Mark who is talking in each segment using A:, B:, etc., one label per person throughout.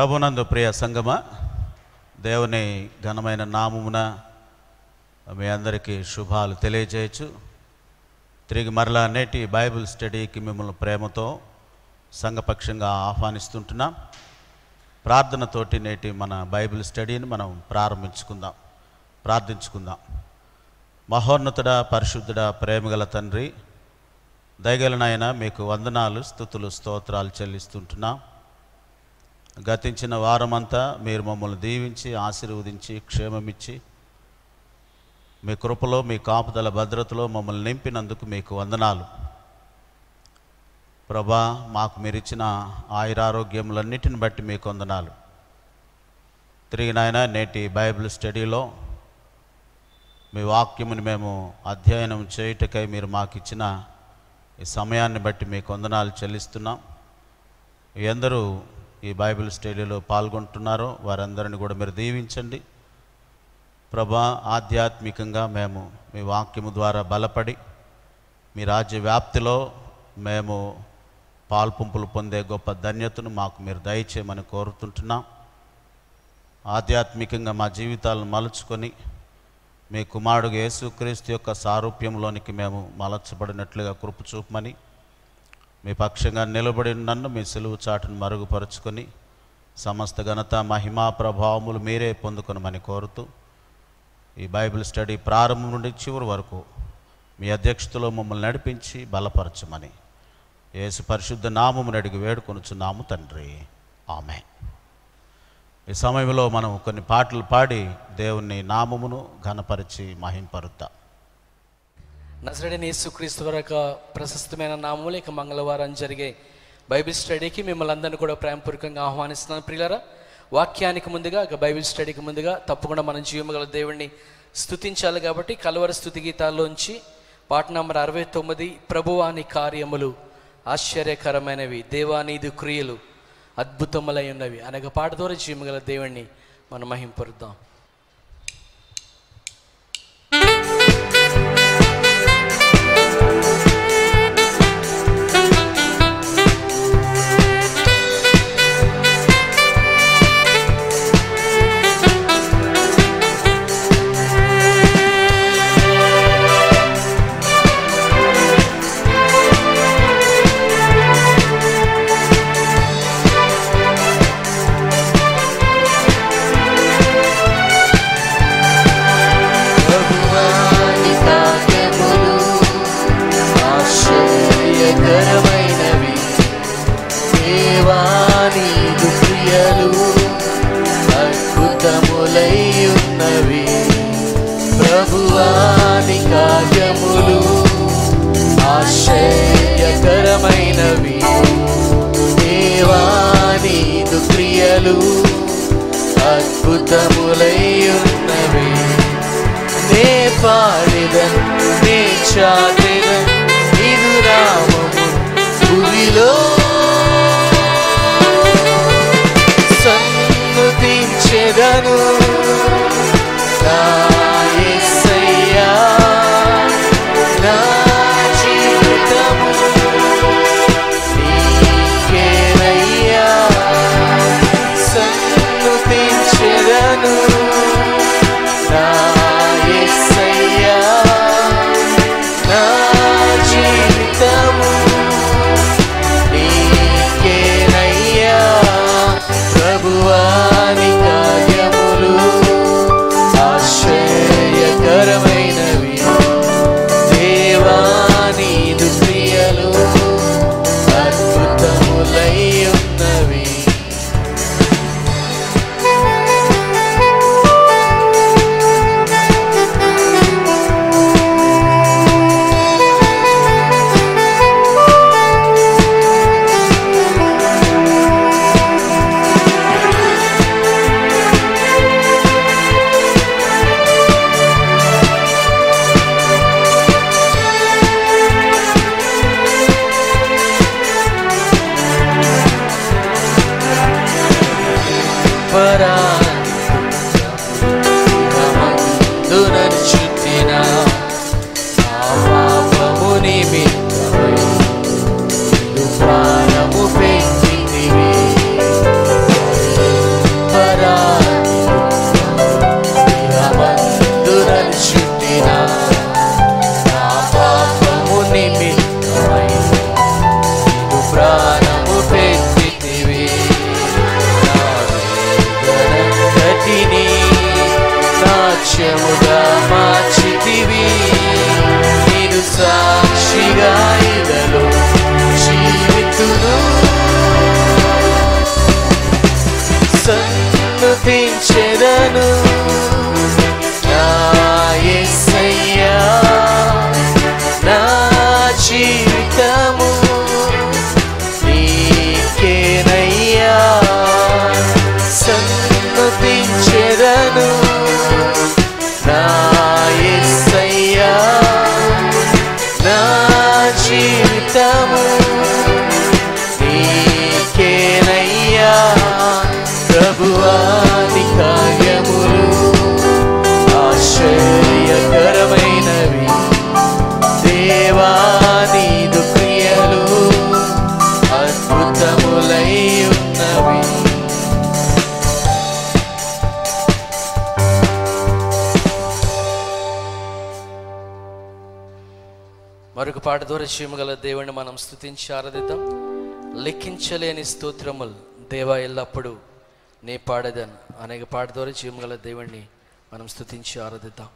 A: ప్రభునందు ప్రియ సంగమ దేవుని ఘనమైన నామమున మీ అందరికీ శుభాలు తెలియజేయచ్చు తిరిగి మరలా నేటి బైబిల్ స్టడీకి మిమ్మల్ని ప్రేమతో సంఘపక్షంగా ఆహ్వానిస్తుంటున్నాం ప్రార్థనతోటి నేటి మన బైబిల్ స్టడీని మనం ప్రారంభించుకుందాం ప్రార్థించుకుందాం మహోన్నతుడ పరిశుద్ధుడ ప్రేమగల తండ్రి దయగలనైనా మీకు వందనాలు స్థుతులు స్తోత్రాలు చెల్లిస్తుంటున్నాం గతించిన వారమంతా మీరు మమ్మల్ని దీవించి ఆశీర్వదించి క్షేమమిచ్చి మీ కృపలో మీ కాపుదల భద్రతలో మమ్మల్ని నింపినందుకు మీకు వందనాలు ప్రభా మాకు మీరిచ్చిన ఆయురారోగ్యములన్నిటిని బట్టి మీకు వందనాలు తిరిగి నాయన నేటి బైబిల్ స్టడీలో మీ వాక్యముని మేము అధ్యయనం చేయుటకై మీరు మాకు ఇచ్చిన ఈ సమయాన్ని బట్టి మీకు వందనాలు చెల్లిస్తున్నాం ఎందరూ ఈ బైబిల్ స్టడీలో పాల్గొంటున్నారో వారందరిని కూడా మీరు దీవించండి ప్రభా ఆధ్యాత్మికంగా మేము మీ వాక్యము ద్వారా బలపడి మీ రాజ్య వ్యాప్తిలో మేము పాల్పంపులు పొందే గొప్ప ధన్యతను మాకు మీరు దయచేయమని కోరుతుంటున్నాం ఆధ్యాత్మికంగా మా జీవితాలను మలుచుకొని మీ కుమారుడు యేసుక్రీస్తు యొక్క సారూప్యంలోనికి మేము మలచబడినట్లుగా కృపచూపమని చూపమని మీ పక్షంగా నిలబడి నన్ను మీ సులువు చాటును మరుగుపరుచుకొని సమస్త ఘనత మహిమా ప్రభావములు మీరే పొందుకొనమని కోరుతూ ఈ బైబిల్ స్టడీ ప్రారంభం నుండి చివరి వరకు మీ అధ్యక్షతలో మమ్మల్ని నడిపించి బలపరచమని యేసు పరిశుద్ధ నామమును అడిగి వేడుకొనుచున్నాము తండ్రి ఆమె ఈ సమయంలో మనం కొన్ని పాటలు పాడి దేవుని నామమును ఘనపరిచి మహింపరుద్దాం
B: నజరడని యేసుక్రీస్తు యొక్క ప్రశస్తమైన నామములు ఇక మంగళవారం జరిగే బైబిల్ స్టడీకి మిమ్మల్ని అందరినీ కూడా ప్రేమపూర్వకంగా ఆహ్వానిస్తున్నాను ప్రియులరా వాక్యానికి ముందుగా బైబిల్ స్టడీకి ముందుగా తప్పకుండా మనం జీవగల దేవుణ్ణి స్థుతించాలి కాబట్టి కలవర స్థుతి గీతాల్లోంచి పాట నంబర్ అరవై తొమ్మిది ప్రభువాని కార్యములు ఆశ్చర్యకరమైనవి దేవానీది క్రియలు అద్భుతములై ఉన్నవి అనగా పాట ద్వారా జీవగల దేవుణ్ణి మనం మహింపరుద్దాం నాడు అద్భుతములయ్యున్నవి నే పాడిదన్ నే చాటు పాట ద్వారా చేయగల దేవుణ్ణి మనం స్థుతించి ఆరాధిద్దాం లెక్కించలేని స్తోత్రములు దేవా ఎల్లప్పుడూ నే పాడేదాను అనేక పాట ద్వారా చేయగల దేవుణ్ణి మనం స్థుతించి ఆరాధిద్దాం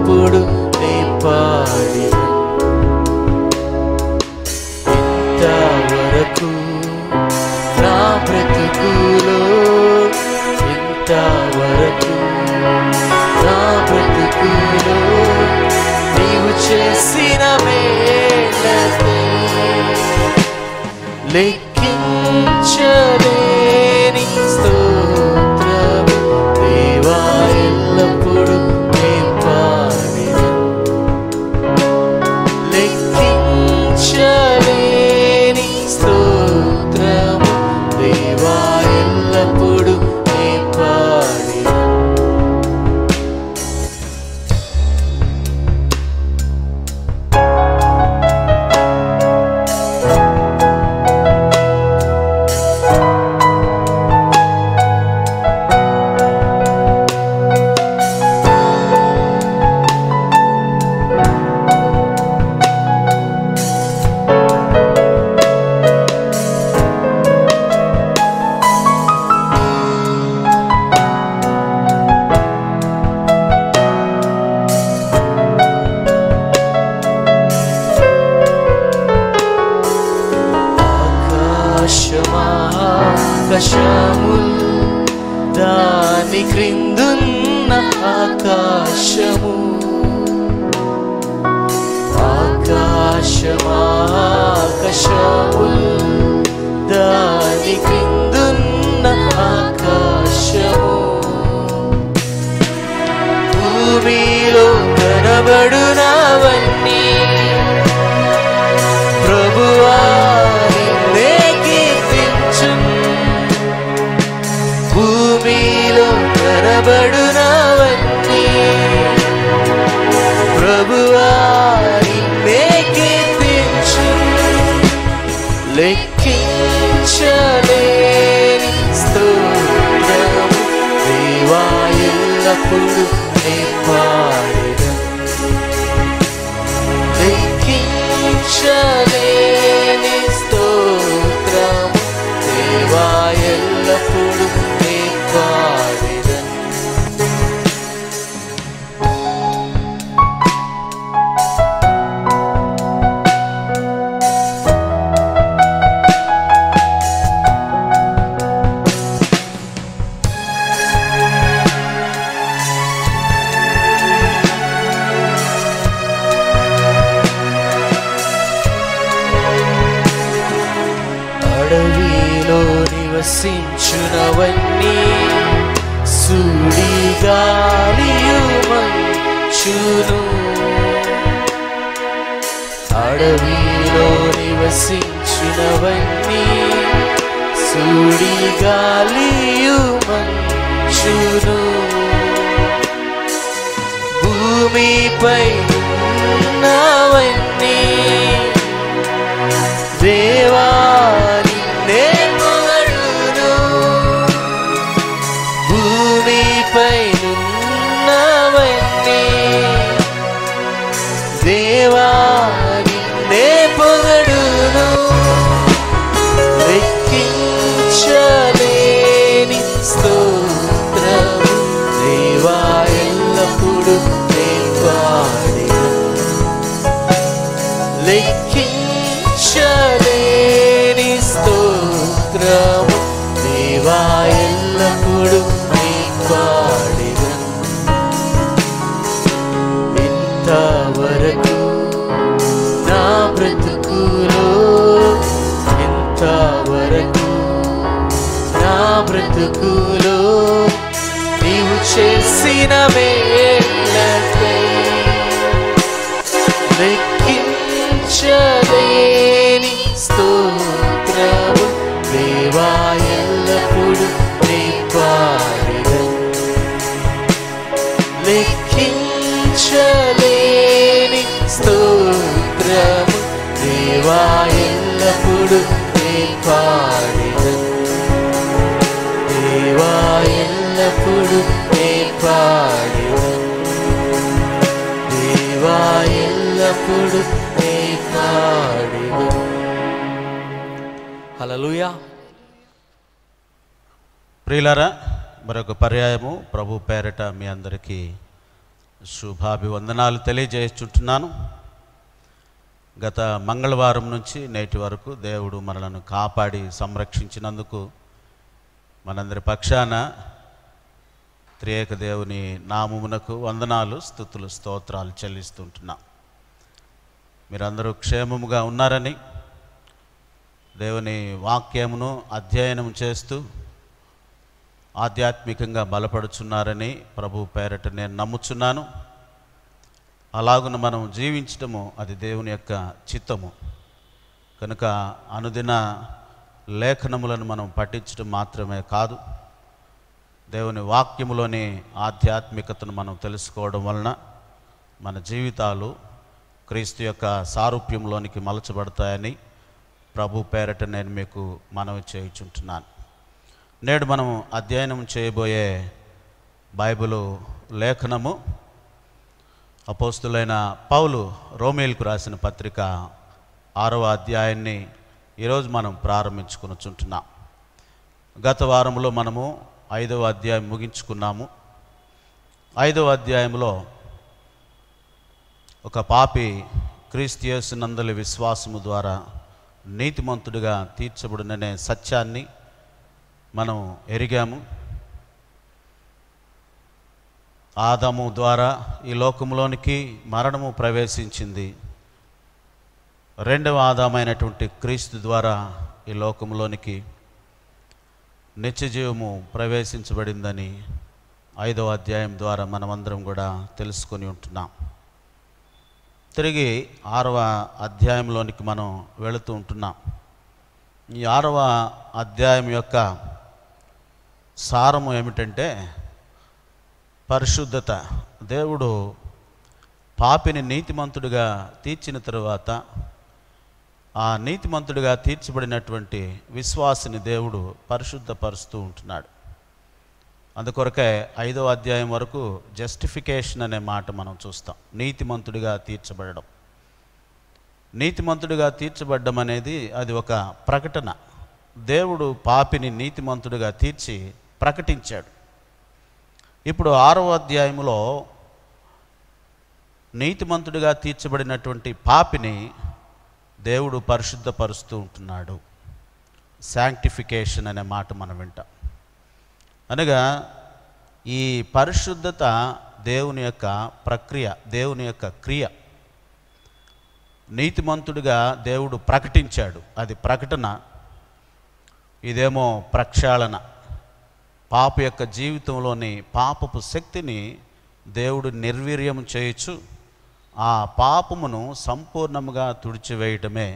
B: ఎప్పుడు నీ పాడి ఇంత వరకు నా ఇంత వరకు నా బ్రతుకులో నీవు చేసిన మేలే beautiful. బ్రతుకులో నీవు చేసిన వేళ్ళకై లెక్కించలేని స్తోత్రము దేవా ఎల్లప్పుడు నీ పాడిన లెక్కించలేని స్తోత్రము దేవా ఇప్పుడు
A: హలలుయా ప్రియులారా మరొక పర్యాయము ప్రభు పేరట మీ అందరికీ శుభాభివందనాలు తెలియజేస్తుంటున్నాను గత మంగళవారం నుంచి నేటి వరకు దేవుడు మనలను కాపాడి సంరక్షించినందుకు మనందరి పక్షాన త్రియేక దేవుని నామమునకు వందనాలు స్థుతులు స్తోత్రాలు చెల్లిస్తుంటున్నాం మీరందరూ క్షేమముగా ఉన్నారని దేవుని వాక్యమును అధ్యయనం చేస్తూ ఆధ్యాత్మికంగా బలపడుచున్నారని ప్రభు పేరట నేను నమ్ముచున్నాను అలాగున మనం జీవించటము అది దేవుని యొక్క చిత్తము కనుక అనుదిన లేఖనములను మనం పఠించడం మాత్రమే కాదు దేవుని వాక్యములోని ఆధ్యాత్మికతను మనం తెలుసుకోవడం వలన మన జీవితాలు క్రీస్తు యొక్క సారూప్యంలోనికి మలచబడతాయని ప్రభు పేరట నేను మీకు మనవి చేయుచుంటున్నాను నేడు మనం అధ్యయనం చేయబోయే బైబిలు లేఖనము అపోస్తులైన పౌలు రోమేల్కు రాసిన పత్రిక ఆరవ అధ్యాయాన్ని ఈరోజు మనం ప్రారంభించుకుని చుంటున్నాం గత వారంలో మనము ఐదవ అధ్యాయం ముగించుకున్నాము ఐదవ అధ్యాయంలో ఒక పాపి క్రీస్తు నందలి విశ్వాసము ద్వారా నీతిమంతుడిగా తీర్చబడిననే సత్యాన్ని మనం ఎరిగాము ఆదము ద్వారా ఈ లోకంలోనికి మరణము ప్రవేశించింది రెండవ ఆదామైనటువంటి క్రీస్తు ద్వారా ఈ లోకంలోనికి నిత్యజీవము ప్రవేశించబడిందని ఐదవ అధ్యాయం ద్వారా మనమందరం కూడా తెలుసుకొని ఉంటున్నాం తిరిగి ఆరవ అధ్యాయంలోనికి మనం వెళుతూ ఉంటున్నాం ఈ ఆరవ అధ్యాయం యొక్క సారము ఏమిటంటే పరిశుద్ధత దేవుడు పాపిని నీతిమంతుడిగా తీర్చిన తరువాత ఆ నీతిమంతుడిగా తీర్చబడినటువంటి విశ్వాసిని దేవుడు పరిశుద్ధపరుస్తూ ఉంటున్నాడు అందుకొరకే ఐదవ అధ్యాయం వరకు జస్టిఫికేషన్ అనే మాట మనం చూస్తాం నీతిమంతుడిగా తీర్చబడడం నీతిమంతుడిగా తీర్చబడడం అనేది అది ఒక ప్రకటన దేవుడు పాపిని నీతిమంతుడిగా తీర్చి ప్రకటించాడు ఇప్పుడు ఆరవ అధ్యాయంలో నీతిమంతుడిగా తీర్చబడినటువంటి పాపిని దేవుడు పరిశుద్ధపరుస్తూ ఉంటున్నాడు శాంక్టిఫికేషన్ అనే మాట మనం వింటాం అనగా ఈ పరిశుద్ధత దేవుని యొక్క ప్రక్రియ దేవుని యొక్క క్రియ నీతిమంతుడిగా దేవుడు ప్రకటించాడు అది ప్రకటన ఇదేమో ప్రక్షాలన పాప యొక్క జీవితంలోనే పాపపు శక్తిని దేవుడు నిర్వీర్యం చేయించు ఆ పాపమును సంపూర్ణముగా తుడిచివేయడమే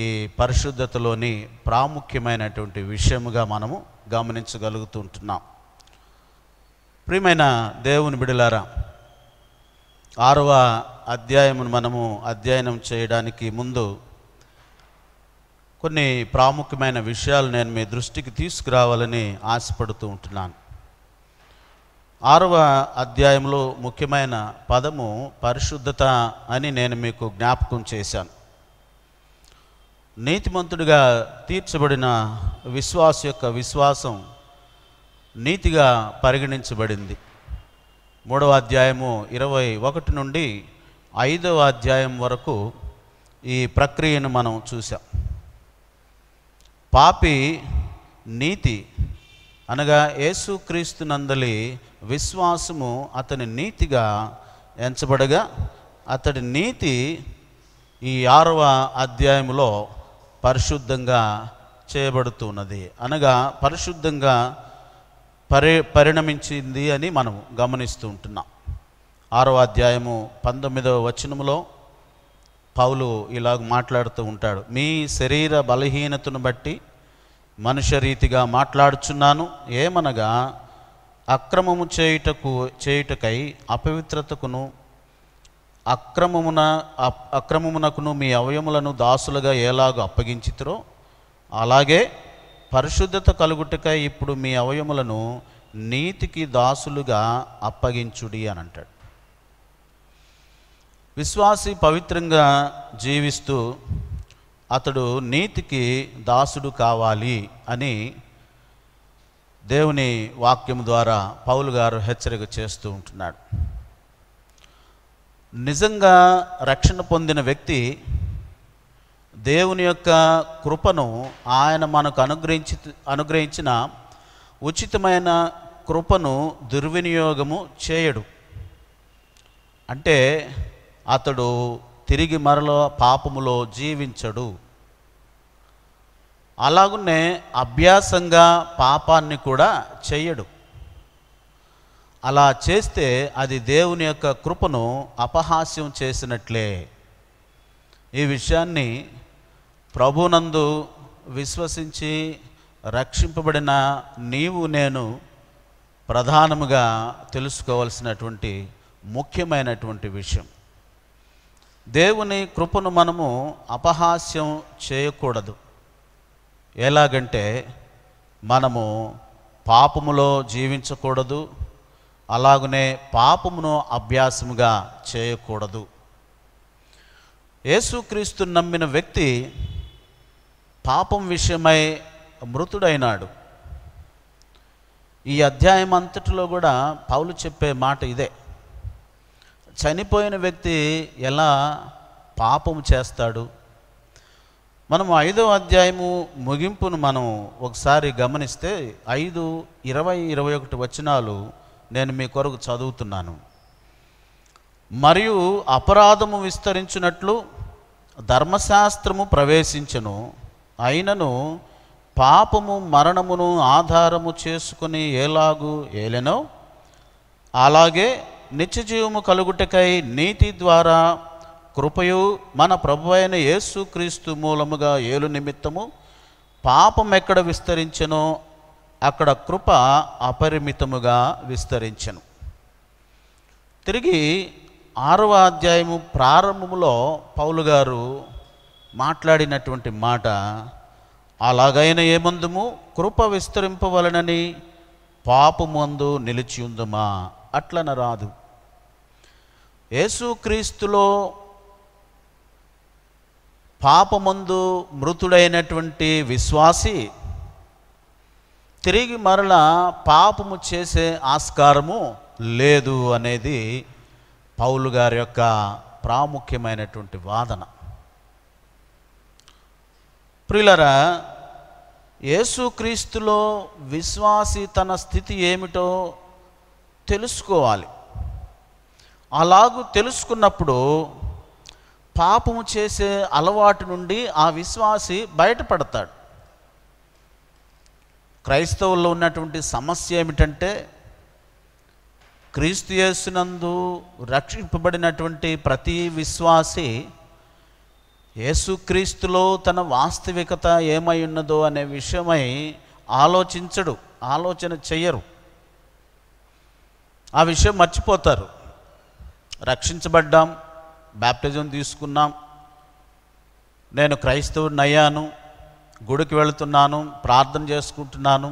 A: ఈ పరిశుద్ధతలోని ప్రాముఖ్యమైనటువంటి విషయముగా మనము గమనించగలుగుతుంటున్నాం ప్రియమైన దేవుని బిడలారా ఆరవ అధ్యాయమును మనము అధ్యయనం చేయడానికి ముందు కొన్ని ప్రాముఖ్యమైన విషయాలు నేను మీ దృష్టికి తీసుకురావాలని ఆశపడుతూ ఉంటున్నాను ఆరవ అధ్యాయంలో ముఖ్యమైన పదము పరిశుద్ధత అని నేను మీకు జ్ఞాపకం చేశాను నీతిమంతుడిగా తీర్చబడిన విశ్వాస యొక్క విశ్వాసం నీతిగా పరిగణించబడింది మూడవ అధ్యాయము ఇరవై ఒకటి నుండి ఐదవ అధ్యాయం వరకు ఈ ప్రక్రియను మనం చూసాం పాపి నీతి అనగా యేసుక్రీస్తు నందలి విశ్వాసము అతని నీతిగా ఎంచబడగా అతడి నీతి ఈ ఆరవ అధ్యాయంలో పరిశుద్ధంగా చేయబడుతున్నది అనగా పరిశుద్ధంగా పరి పరిణమించింది అని మనం గమనిస్తూ ఉంటున్నాం ఆరో అధ్యాయము పంతొమ్మిదవ వచనములో పౌలు ఇలాగ మాట్లాడుతూ ఉంటాడు మీ శరీర బలహీనతను బట్టి మనుష్య రీతిగా మాట్లాడుచున్నాను ఏమనగా అక్రమము చేయుటకు చేయుటకై అపవిత్రతకును అక్రమమున అక్రమమునకును మీ అవయములను దాసులుగా ఎలాగ అప్పగించితురో అలాగే పరిశుద్ధత కలుగుటకై ఇప్పుడు మీ అవయములను నీతికి దాసులుగా అప్పగించుడి అని అంటాడు విశ్వాసి పవిత్రంగా జీవిస్తూ అతడు నీతికి దాసుడు కావాలి అని దేవుని వాక్యం ద్వారా పౌలు గారు హెచ్చరిక చేస్తూ ఉంటున్నాడు నిజంగా రక్షణ పొందిన వ్యక్తి దేవుని యొక్క కృపను ఆయన మనకు అనుగ్రహించి అనుగ్రహించిన ఉచితమైన కృపను దుర్వినియోగము చేయడు అంటే అతడు తిరిగి మరలో పాపములో జీవించడు అలాగునే అభ్యాసంగా పాపాన్ని కూడా చేయడు అలా చేస్తే అది దేవుని యొక్క కృపను అపహాస్యం చేసినట్లే ఈ విషయాన్ని ప్రభునందు విశ్వసించి రక్షింపబడిన నీవు నేను ప్రధానముగా తెలుసుకోవాల్సినటువంటి ముఖ్యమైనటువంటి విషయం దేవుని కృపను మనము అపహాస్యం చేయకూడదు ఎలాగంటే మనము పాపములో జీవించకూడదు అలాగనే పాపమును అభ్యాసముగా చేయకూడదు యేసుక్రీస్తు నమ్మిన వ్యక్తి పాపం విషయమై మృతుడైనాడు ఈ అధ్యాయం అంతటిలో కూడా పౌలు చెప్పే మాట ఇదే చనిపోయిన వ్యక్తి ఎలా పాపం చేస్తాడు మనం ఐదో అధ్యాయము ముగింపును మనం ఒకసారి గమనిస్తే ఐదు ఇరవై ఇరవై ఒకటి వచనాలు నేను మీ కొరకు చదువుతున్నాను మరియు అపరాధము విస్తరించినట్లు ధర్మశాస్త్రము ప్రవేశించను అయినను పాపము మరణమును ఆధారము చేసుకుని ఏలాగు ఏలెనో అలాగే నిత్యజీవము కలుగుటకై నీతి ద్వారా కృపయు మన ప్రభు అయిన యేసుక్రీస్తు మూలముగా ఏలు నిమిత్తము పాపం ఎక్కడ విస్తరించెనో అక్కడ కృప అపరిమితముగా విస్తరించను తిరిగి ఆరవ అధ్యాయము ప్రారంభములో పౌలు గారు మాట్లాడినటువంటి మాట అలాగైన ఏమందుము కృప విస్తరింపవలనని పాపమందు నిలిచి ఉందమా అట్లన రాదు యేసుక్రీస్తులో పాపమందు మృతుడైనటువంటి విశ్వాసి తిరిగి మరలా పాపము చేసే ఆస్కారము లేదు అనేది పౌలు గారి యొక్క ప్రాముఖ్యమైనటువంటి వాదన ప్రిలర యేసుక్రీస్తులో విశ్వాసి తన స్థితి ఏమిటో తెలుసుకోవాలి అలాగూ తెలుసుకున్నప్పుడు పాపము చేసే అలవాటు నుండి ఆ విశ్వాసి బయటపడతాడు క్రైస్తవుల్లో ఉన్నటువంటి సమస్య ఏమిటంటే క్రీస్తు యేసునందు రక్షింపబడినటువంటి ప్రతి విశ్వాసి యేసుక్రీస్తులో తన వాస్తవికత ఏమై ఉన్నదో అనే విషయమై ఆలోచించడు ఆలోచన చెయ్యరు ఆ విషయం మర్చిపోతారు రక్షించబడ్డాం బ్యాప్టిజం తీసుకున్నాం నేను క్రైస్తవుని అయ్యాను గుడికి వెళుతున్నాను ప్రార్థన చేసుకుంటున్నాను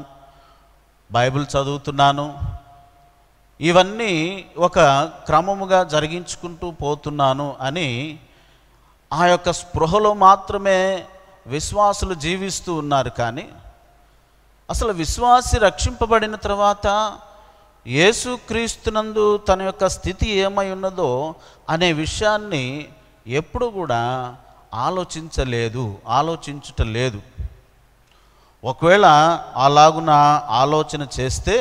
A: బైబిల్ చదువుతున్నాను ఇవన్నీ ఒక క్రమముగా జరిగించుకుంటూ పోతున్నాను అని ఆ యొక్క స్పృహలో మాత్రమే విశ్వాసులు జీవిస్తూ ఉన్నారు కానీ అసలు విశ్వాసి రక్షింపబడిన తర్వాత యేసుక్రీస్తునందు తన యొక్క స్థితి ఏమై ఉన్నదో అనే విషయాన్ని ఎప్పుడు కూడా ఆలోచించలేదు ఆలోచించుట లేదు ఒకవేళ అలాగున ఆలోచన చేస్తే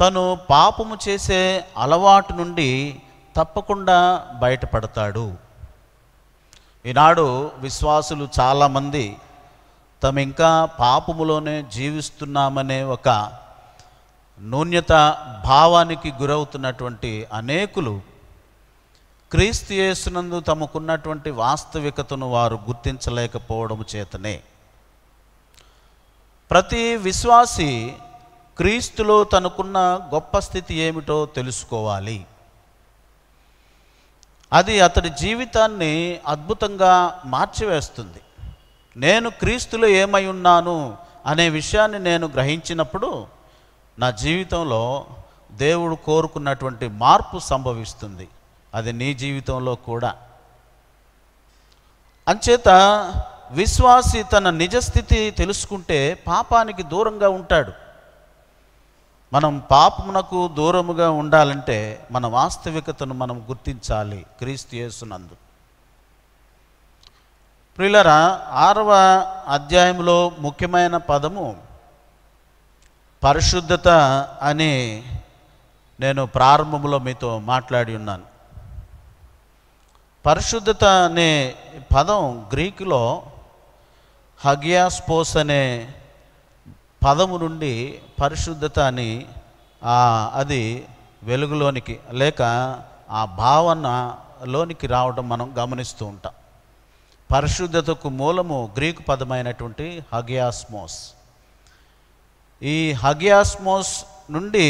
A: తను పాపము చేసే అలవాటు నుండి తప్పకుండా బయటపడతాడు ఈనాడు విశ్వాసులు చాలామంది తమ ఇంకా పాపములోనే జీవిస్తున్నామనే ఒక నూన్యత భావానికి గురవుతున్నటువంటి అనేకులు క్రీస్తు యేసునందు తమకున్నటువంటి వాస్తవికతను వారు గుర్తించలేకపోవడం చేతనే ప్రతి విశ్వాసి క్రీస్తులో తనకున్న గొప్ప స్థితి ఏమిటో తెలుసుకోవాలి అది అతడి జీవితాన్ని అద్భుతంగా మార్చివేస్తుంది నేను క్రీస్తులో ఏమై ఉన్నాను అనే విషయాన్ని నేను గ్రహించినప్పుడు నా జీవితంలో దేవుడు కోరుకున్నటువంటి మార్పు సంభవిస్తుంది అది నీ జీవితంలో కూడా అంచేత విశ్వాసి తన నిజస్థితి తెలుసుకుంటే పాపానికి దూరంగా ఉంటాడు మనం పాపమునకు దూరముగా ఉండాలంటే మన వాస్తవికతను మనం గుర్తించాలి క్రీస్తు యేసునందు ప్రియులరా ఆరవ అధ్యాయంలో ముఖ్యమైన పదము పరిశుద్ధత అని నేను ప్రారంభంలో మీతో మాట్లాడి ఉన్నాను పరిశుద్ధత అనే పదం గ్రీకులో హగియాస్పోస్ అనే పదము నుండి పరిశుద్ధత అని అది వెలుగులోనికి లేక ఆ భావనలోనికి రావడం మనం గమనిస్తూ ఉంటాం పరిశుద్ధతకు మూలము గ్రీకు పదమైనటువంటి హగియాస్మోస్ ఈ హగియాస్మోస్ నుండి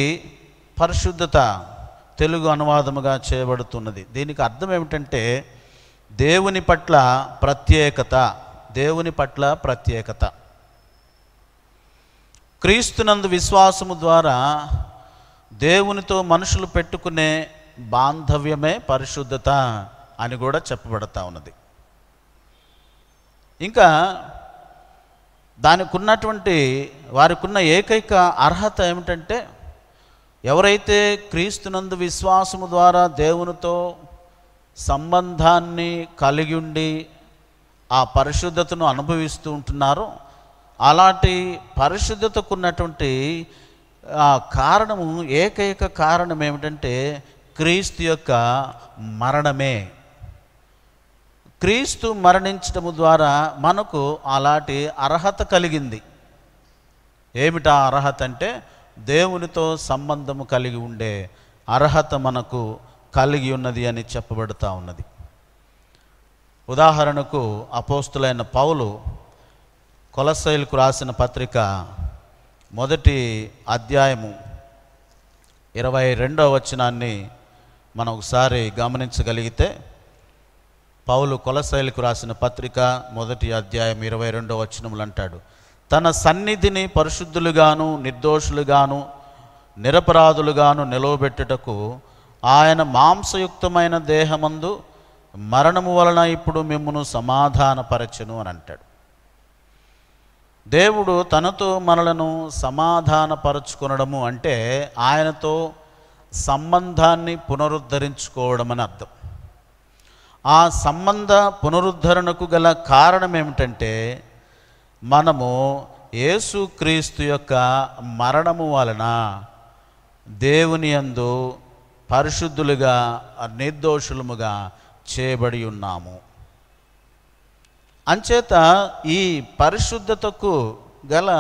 A: పరిశుద్ధత తెలుగు అనువాదముగా చేయబడుతున్నది దీనికి అర్థం ఏమిటంటే దేవుని పట్ల ప్రత్యేకత దేవుని పట్ల ప్రత్యేకత క్రీస్తునందు విశ్వాసము ద్వారా దేవునితో మనుషులు పెట్టుకునే బాంధవ్యమే పరిశుద్ధత అని కూడా చెప్పబడతా ఉన్నది ఇంకా దానికి ఉన్నటువంటి వారికి ఉన్న ఏకైక అర్హత ఏమిటంటే ఎవరైతే క్రీస్తునందు విశ్వాసము ద్వారా దేవునితో సంబంధాన్ని కలిగి ఉండి ఆ పరిశుద్ధతను అనుభవిస్తూ ఉంటున్నారు అలాంటి పరిశుద్ధతకు ఉన్నటువంటి కారణము ఏకైక కారణం ఏమిటంటే క్రీస్తు యొక్క మరణమే క్రీస్తు మరణించడం ద్వారా మనకు అలాంటి అర్హత కలిగింది ఏమిటా అర్హత అంటే దేవునితో సంబంధము కలిగి ఉండే అర్హత మనకు కలిగి ఉన్నది అని చెప్పబడుతూ ఉన్నది ఉదాహరణకు అపోస్తులైన పౌలు కొలసైలకు రాసిన పత్రిక మొదటి అధ్యాయము ఇరవై రెండవ వచనాన్ని మనం ఒకసారి గమనించగలిగితే పౌలు కొలసైలకు రాసిన పత్రిక మొదటి అధ్యాయం ఇరవై రెండవ వచనములు అంటాడు తన సన్నిధిని పరిశుద్ధులుగాను నిర్దోషులుగాను నిరపరాధులుగాను నిలవబెట్టుటకు ఆయన మాంసయుక్తమైన దేహమందు మరణము వలన ఇప్పుడు మిమ్మను సమాధానపరచను అని అంటాడు దేవుడు తనతో మనలను సమాధానపరచుకునడము అంటే ఆయనతో సంబంధాన్ని పునరుద్ధరించుకోవడం అని అర్థం ఆ సంబంధ పునరుద్ధరణకు గల కారణం ఏమిటంటే మనము యేసుక్రీస్తు యొక్క మరణము వలన దేవుని యందు పరిశుద్ధులుగా నిర్దోషులముగా చేయబడి ఉన్నాము అంచేత ఈ పరిశుద్ధతకు గల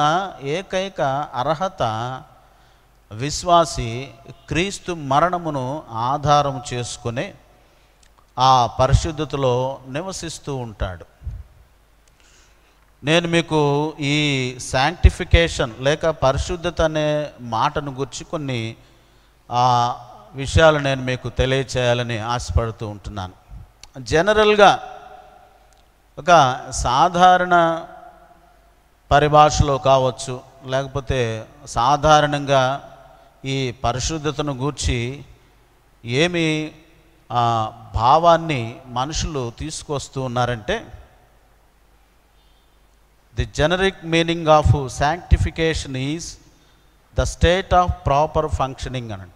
A: ఏకైక అర్హత విశ్వాసి క్రీస్తు మరణమును ఆధారం చేసుకుని ఆ పరిశుద్ధతలో నివసిస్తూ ఉంటాడు నేను మీకు ఈ శాంక్టిఫికేషన్ లేక పరిశుద్ధత అనే మాటను గుర్చి కొన్ని విషయాలు నేను మీకు తెలియచేయాలని ఆశపడుతూ ఉంటున్నాను జనరల్గా ఒక సాధారణ పరిభాషలో కావచ్చు లేకపోతే సాధారణంగా ఈ పరిశుద్ధతను గూర్చి ఏమి భావాన్ని మనుషులు తీసుకొస్తూ ఉన్నారంటే the generic meaning of sanctification is the state of proper functioning అని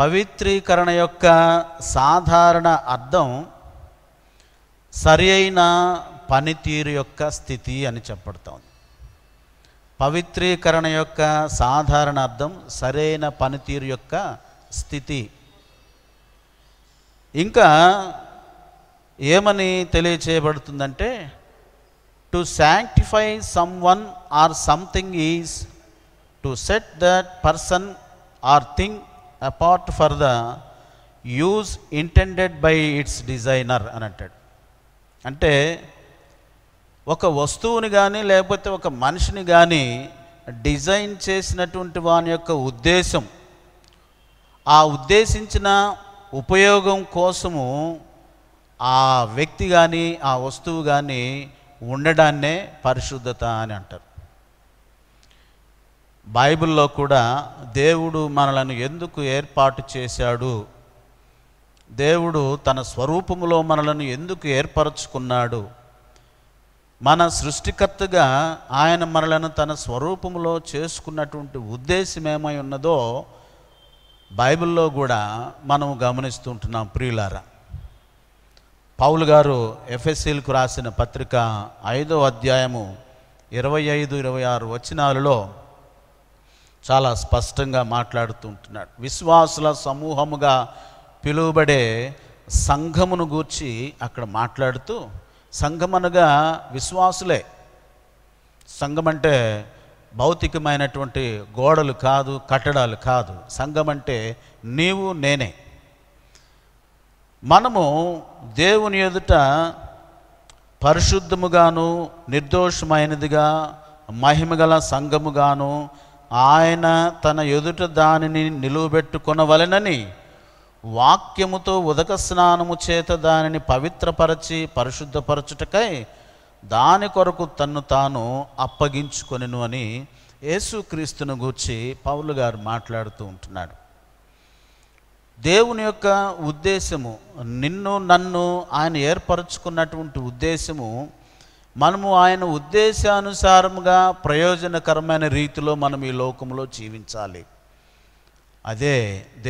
A: పవిత్రీకరణ యొక్క సాధారణ అర్థం సరి అయిన పనితీరు యొక్క స్థితి అని చెప్పడతాం పవిత్రీకరణ యొక్క సాధారణ అర్థం సరైన పనితీరు యొక్క స్థితి ఇంకా ఏమని తెలియచేయబడుతుందంటే to sanctify someone or something is to set that person or thing apart for the use intended by its designer అని అంటాడు అంటే ఒక వస్తువుని కానీ లేకపోతే ఒక మనిషిని కానీ డిజైన్ చేసినటువంటి వాని యొక్క ఉద్దేశం ఆ ఉద్దేశించిన ఉపయోగం కోసము ఆ వ్యక్తి కానీ ఆ వస్తువు కానీ ఉండడాన్నే పరిశుద్ధత అని అంటారు బైబిల్లో కూడా దేవుడు మనలను ఎందుకు ఏర్పాటు చేశాడు దేవుడు తన స్వరూపములో మనలను ఎందుకు ఏర్పరచుకున్నాడు మన సృష్టికర్తగా ఆయన మనలను తన స్వరూపములో చేసుకున్నటువంటి ఉద్దేశం ఏమై ఉన్నదో బైబిల్లో కూడా మనం గమనిస్తుంటున్నాం ప్రియులారా పౌలు గారు ఎఫ్ఎస్సీలకు రాసిన పత్రిక ఐదో అధ్యాయము ఇరవై ఐదు ఇరవై ఆరు వచనాలలో చాలా స్పష్టంగా మాట్లాడుతుంటున్నాడు విశ్వాసుల సమూహముగా పిలువబడే సంఘమును గూర్చి అక్కడ మాట్లాడుతూ సంఘమనగా విశ్వాసులే సంఘం అంటే భౌతికమైనటువంటి గోడలు కాదు కట్టడాలు కాదు సంఘం అంటే నీవు నేనే మనము దేవుని ఎదుట పరిశుద్ధముగాను నిర్దోషమైనదిగా మహిమగల సంఘముగాను ఆయన తన ఎదుట దానిని నిలువబెట్టుకొనవలెనని వాక్యముతో ఉదక స్నానము చేత దానిని పవిత్రపరచి పరిశుద్ధపరచుటకై దాని కొరకు తన్ను తాను అప్పగించుకొనిను అని యేసుక్రీస్తును గూర్చి పౌలు గారు మాట్లాడుతూ ఉంటున్నాడు దేవుని యొక్క ఉద్దేశము నిన్ను నన్ను ఆయన ఏర్పరచుకున్నటువంటి ఉద్దేశము మనము ఆయన ఉద్దేశానుసారముగా ప్రయోజనకరమైన రీతిలో మనం ఈ లోకంలో జీవించాలి అదే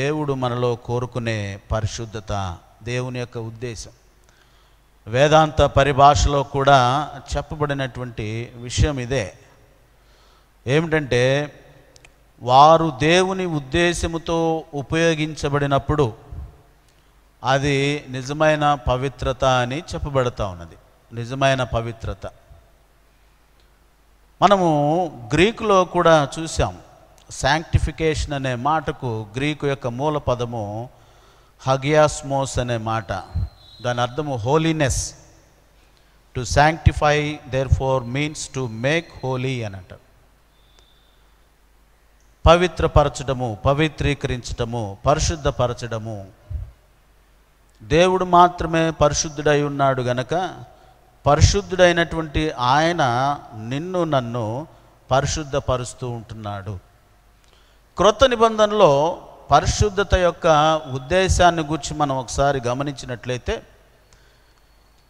A: దేవుడు మనలో కోరుకునే పరిశుద్ధత దేవుని యొక్క ఉద్దేశం వేదాంత పరిభాషలో కూడా చెప్పబడినటువంటి విషయం ఇదే ఏమిటంటే వారు దేవుని ఉద్దేశముతో ఉపయోగించబడినప్పుడు అది నిజమైన పవిత్రత అని చెప్పబడతా ఉన్నది నిజమైన పవిత్రత మనము గ్రీకులో కూడా చూసాం శాంక్టిఫికేషన్ అనే మాటకు గ్రీకు యొక్క మూల పదము హగియాస్మోస్ అనే మాట దాని అర్థము holiness to sanctify therefore means to make holy అని అంటారు పవిత్రపరచడము పవిత్రీకరించడము పరిశుద్ధపరచడము దేవుడు మాత్రమే పరిశుద్ధుడై ఉన్నాడు గనక పరిశుద్ధుడైనటువంటి ఆయన నిన్ను నన్ను పరిశుద్ధపరుస్తూ ఉంటున్నాడు క్రొత్త నిబంధనలో పరిశుద్ధత యొక్క ఉద్దేశాన్ని గురించి మనం ఒకసారి గమనించినట్లయితే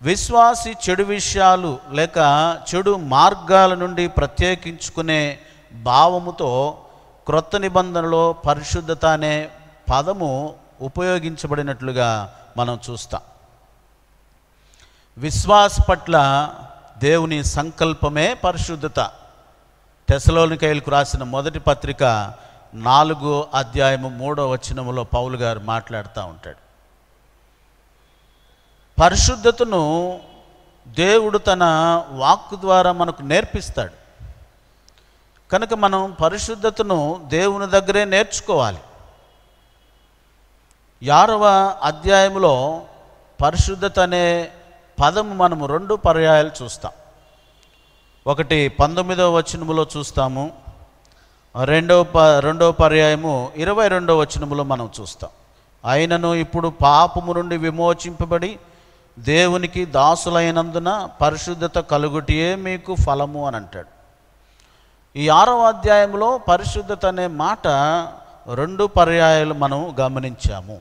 A: విశ్వాసి చెడు విషయాలు లేక చెడు మార్గాల నుండి ప్రత్యేకించుకునే భావముతో క్రొత్త నిబంధనలో పరిశుద్ధత అనే పదము ఉపయోగించబడినట్లుగా మనం చూస్తాం విశ్వాస పట్ల దేవుని సంకల్పమే పరిశుద్ధత టెసలోనికైలకు రాసిన మొదటి పత్రిక నాలుగో అధ్యాయము మూడో వచనములో పౌలు గారు మాట్లాడుతూ ఉంటాడు పరిశుద్ధతను దేవుడు తన వాక్కు ద్వారా మనకు నేర్పిస్తాడు కనుక మనం పరిశుద్ధతను దేవుని దగ్గరే నేర్చుకోవాలి యారవ అధ్యాయంలో పరిశుద్ధత అనే పదము మనము రెండు పర్యాయాలు చూస్తాం ఒకటి పంతొమ్మిదవ వచనములో చూస్తాము రెండవ ప రెండవ పర్యాయము ఇరవై రెండవ వచనములో మనం చూస్తాం ఆయనను ఇప్పుడు పాపము నుండి విమోచింపబడి దేవునికి దాసులైనందున పరిశుద్ధత కలుగుటియే మీకు ఫలము అని అంటాడు ఈ ఆరవ అధ్యాయంలో పరిశుద్ధత అనే మాట రెండు పర్యాయాలు మనం గమనించాము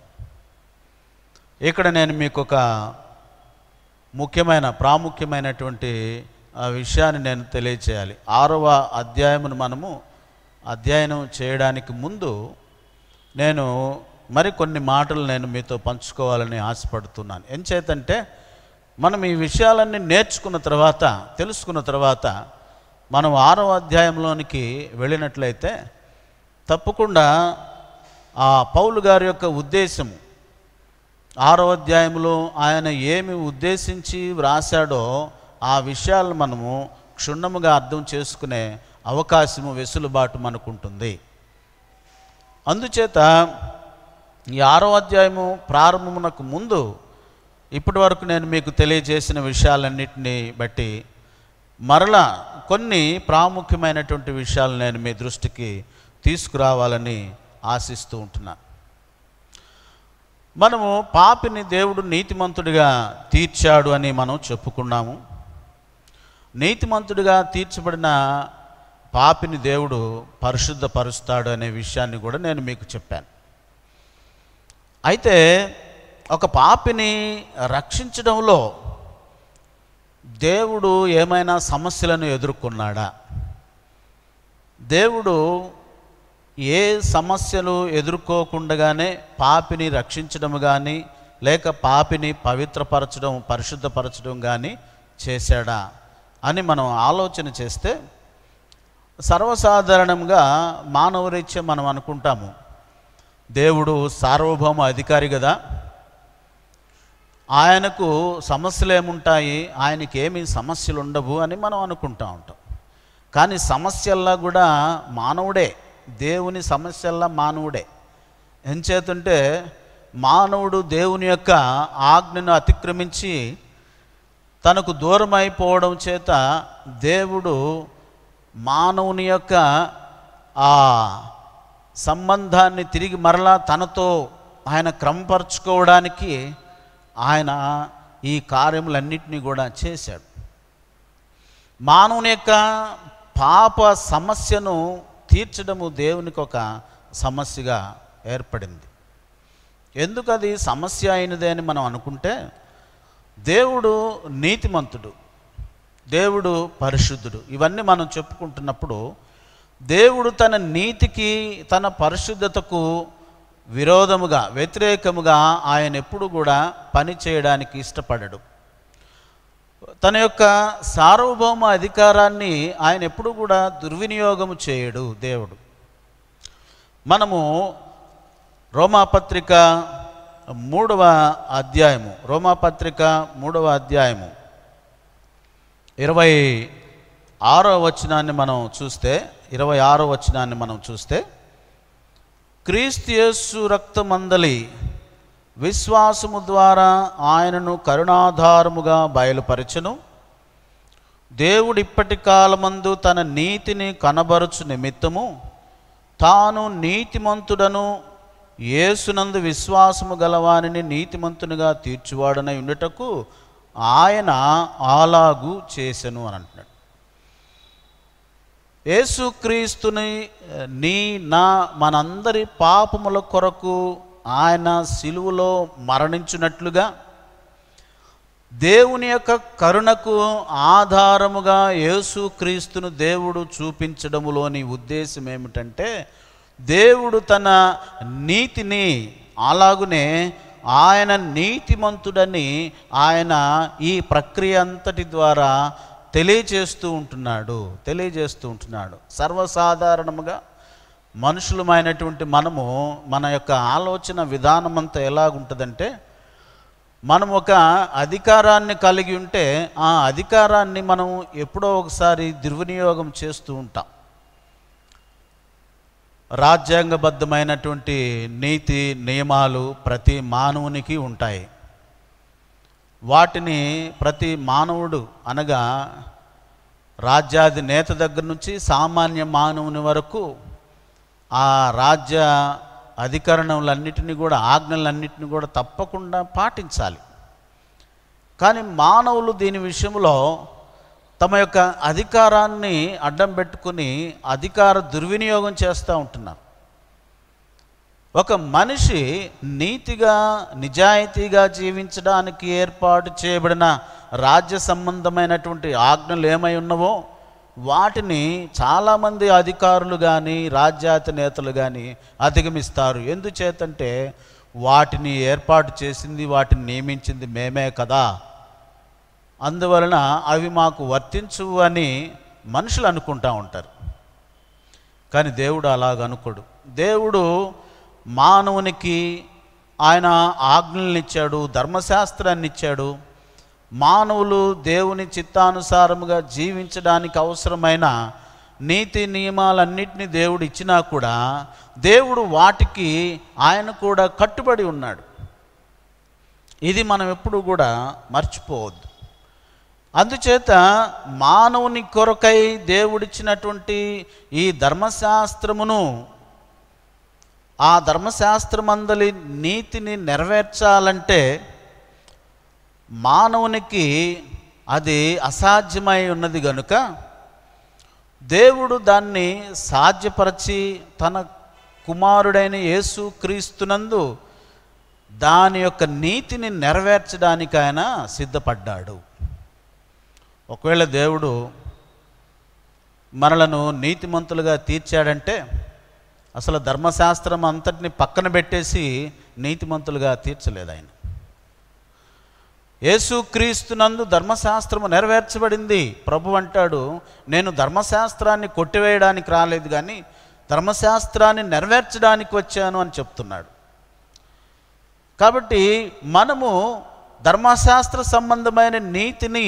A: ఇక్కడ నేను మీకు ఒక ముఖ్యమైన ప్రాముఖ్యమైనటువంటి విషయాన్ని నేను తెలియచేయాలి ఆరవ అధ్యాయమును మనము అధ్యయనం చేయడానికి ముందు నేను మరికొన్ని మాటలు నేను మీతో పంచుకోవాలని ఆశపడుతున్నాను ఎంచేతంటే మనం ఈ విషయాలన్నీ నేర్చుకున్న తర్వాత తెలుసుకున్న తర్వాత మనం ఆరవ అధ్యాయంలోనికి వెళ్ళినట్లయితే తప్పకుండా ఆ పౌలు గారి యొక్క ఉద్దేశము ఆరో అధ్యాయంలో ఆయన ఏమి ఉద్దేశించి వ్రాశాడో ఆ విషయాలు మనము క్షుణ్ణముగా అర్థం చేసుకునే అవకాశము వెసులుబాటు మనకుంటుంది అందుచేత ఈ ఆరో అధ్యాయము ప్రారంభమునకు ముందు ఇప్పటి వరకు నేను మీకు తెలియజేసిన విషయాలన్నింటినీ బట్టి మరలా కొన్ని ప్రాముఖ్యమైనటువంటి విషయాలు నేను మీ దృష్టికి తీసుకురావాలని ఆశిస్తూ ఉంటున్నాను మనము పాపిని దేవుడు నీతిమంతుడిగా తీర్చాడు అని మనం చెప్పుకున్నాము నీతిమంతుడిగా తీర్చబడిన పాపిని దేవుడు పరిశుద్ధపరుస్తాడు అనే విషయాన్ని కూడా నేను మీకు చెప్పాను అయితే ఒక పాపిని రక్షించడంలో దేవుడు ఏమైనా సమస్యలను ఎదుర్కొన్నాడా దేవుడు ఏ సమస్యలు ఎదుర్కోకుండగానే పాపిని రక్షించడం కానీ లేక పాపిని పవిత్రపరచడం పరిశుద్ధపరచడం కానీ చేశాడా అని మనం ఆలోచన చేస్తే సర్వసాధారణంగా మానవరీత్యం మనం అనుకుంటాము దేవుడు సార్వభౌమ అధికారి కదా ఆయనకు సమస్యలు ఏముంటాయి ఆయనకి ఏమి సమస్యలు ఉండవు అని మనం అనుకుంటూ ఉంటాం కానీ సమస్యల్లా కూడా మానవుడే దేవుని సమస్యల్లా మానవుడే ఎంచేతుంటే మానవుడు దేవుని యొక్క ఆజ్ఞను అతిక్రమించి తనకు దూరం అయిపోవడం చేత దేవుడు మానవుని యొక్క ఆ సంబంధాన్ని తిరిగి మరలా తనతో ఆయన క్రమపరుచుకోవడానికి ఆయన ఈ కార్యములన్నింటినీ కూడా చేశాడు మానవుని యొక్క పాప సమస్యను తీర్చడము దేవునికి ఒక సమస్యగా ఏర్పడింది ఎందుకు అది సమస్య అయినదే అని మనం అనుకుంటే దేవుడు నీతిమంతుడు దేవుడు పరిశుద్ధుడు ఇవన్నీ మనం చెప్పుకుంటున్నప్పుడు దేవుడు తన నీతికి తన పరిశుద్ధతకు విరోధముగా వ్యతిరేకముగా ఆయన ఎప్పుడు కూడా పని చేయడానికి ఇష్టపడడు తన యొక్క సార్వభౌమ అధికారాన్ని ఆయన ఎప్పుడు కూడా దుర్వినియోగము చేయడు దేవుడు మనము రోమాపత్రిక మూడవ అధ్యాయము రోమాపత్రిక మూడవ అధ్యాయము ఇరవై ఆరో వచనాన్ని మనం చూస్తే ఇరవై ఆరో వచనాన్ని మనం చూస్తే క్రీస్తు యేసు రక్తమందలి విశ్వాసము ద్వారా ఆయనను కరుణాధారముగా బయలుపరచును దేవుడిప్పటి కాలమందు తన నీతిని కనబరుచు నిమిత్తము తాను నీతిమంతుడను ఏసునందు విశ్వాసము గలవానిని నీతిమంతునిగా తీర్చువాడనై ఉండటకు ఆయన ఆలాగు చేసెను అని అంటున్నాడు ఏసుక్రీస్తుని నీ నా మనందరి పాపముల కొరకు ఆయన సిలువలో మరణించినట్లుగా దేవుని యొక్క కరుణకు ఆధారముగా యేసుక్రీస్తును దేవుడు చూపించడములోని ఉద్దేశం ఏమిటంటే దేవుడు తన నీతిని అలాగునే ఆయన నీతిమంతుడని ఆయన ఈ ప్రక్రియ అంతటి ద్వారా తెలియజేస్తూ ఉంటున్నాడు తెలియజేస్తూ ఉంటున్నాడు సర్వసాధారణముగా మనుషులమైనటువంటి మనము మన యొక్క ఆలోచన విధానం అంతా ఎలాగుంటుందంటే మనం ఒక అధికారాన్ని కలిగి ఉంటే ఆ అధికారాన్ని మనం ఎప్పుడో ఒకసారి దుర్వినియోగం చేస్తూ ఉంటాం రాజ్యాంగబద్ధమైనటువంటి నీతి నియమాలు ప్రతి మానవునికి ఉంటాయి వాటిని ప్రతి మానవుడు అనగా నేత దగ్గర నుంచి సామాన్య మానవుని వరకు ఆ రాజ్య అధికరణలన్నిటినీ కూడా ఆజ్ఞలన్నిటిని కూడా తప్పకుండా పాటించాలి కానీ మానవులు దీని విషయంలో తమ యొక్క అధికారాన్ని అడ్డం పెట్టుకుని అధికార దుర్వినియోగం చేస్తూ ఉంటున్నారు ఒక మనిషి నీతిగా నిజాయితీగా జీవించడానికి ఏర్పాటు చేయబడిన రాజ్య సంబంధమైనటువంటి ఆజ్ఞలు ఏమై ఉన్నవో వాటిని చాలామంది అధికారులు కానీ నేతలు కానీ అధిగమిస్తారు ఎందుచేతంటే వాటిని ఏర్పాటు చేసింది వాటిని నియమించింది మేమే కదా అందువలన అవి మాకు వర్తించు అని మనుషులు అనుకుంటా ఉంటారు కానీ దేవుడు అలాగ అనుకోడు దేవుడు మానవునికి ఆయన ఆజ్ఞలనిచ్చాడు ధర్మశాస్త్రాన్ని ఇచ్చాడు మానవులు దేవుని చిత్తానుసారముగా జీవించడానికి అవసరమైన నీతి నియమాలన్నింటినీ దేవుడు ఇచ్చినా కూడా దేవుడు వాటికి ఆయన కూడా కట్టుబడి ఉన్నాడు ఇది మనం ఎప్పుడు కూడా మర్చిపోవద్దు అందుచేత మానవుని కొరకై దేవుడిచ్చినటువంటి ఈ ధర్మశాస్త్రమును ఆ ధర్మశాస్త్రమందలి నీతిని నెరవేర్చాలంటే మానవునికి అది అసాధ్యమై ఉన్నది గనుక దేవుడు దాన్ని సాధ్యపరచి తన కుమారుడైన యేసు క్రీస్తునందు దాని యొక్క నీతిని నెరవేర్చడానికి ఆయన సిద్ధపడ్డాడు ఒకవేళ దేవుడు మనలను నీతిమంతులుగా తీర్చాడంటే అసలు ధర్మశాస్త్రం అంతటిని పక్కన పెట్టేసి నీతిమంతులుగా తీర్చలేదు ఆయన యేసుక్రీస్తునందు ధర్మశాస్త్రము నెరవేర్చబడింది ప్రభు అంటాడు నేను ధర్మశాస్త్రాన్ని కొట్టివేయడానికి రాలేదు కానీ ధర్మశాస్త్రాన్ని నెరవేర్చడానికి వచ్చాను అని చెప్తున్నాడు కాబట్టి మనము ధర్మశాస్త్ర సంబంధమైన నీతిని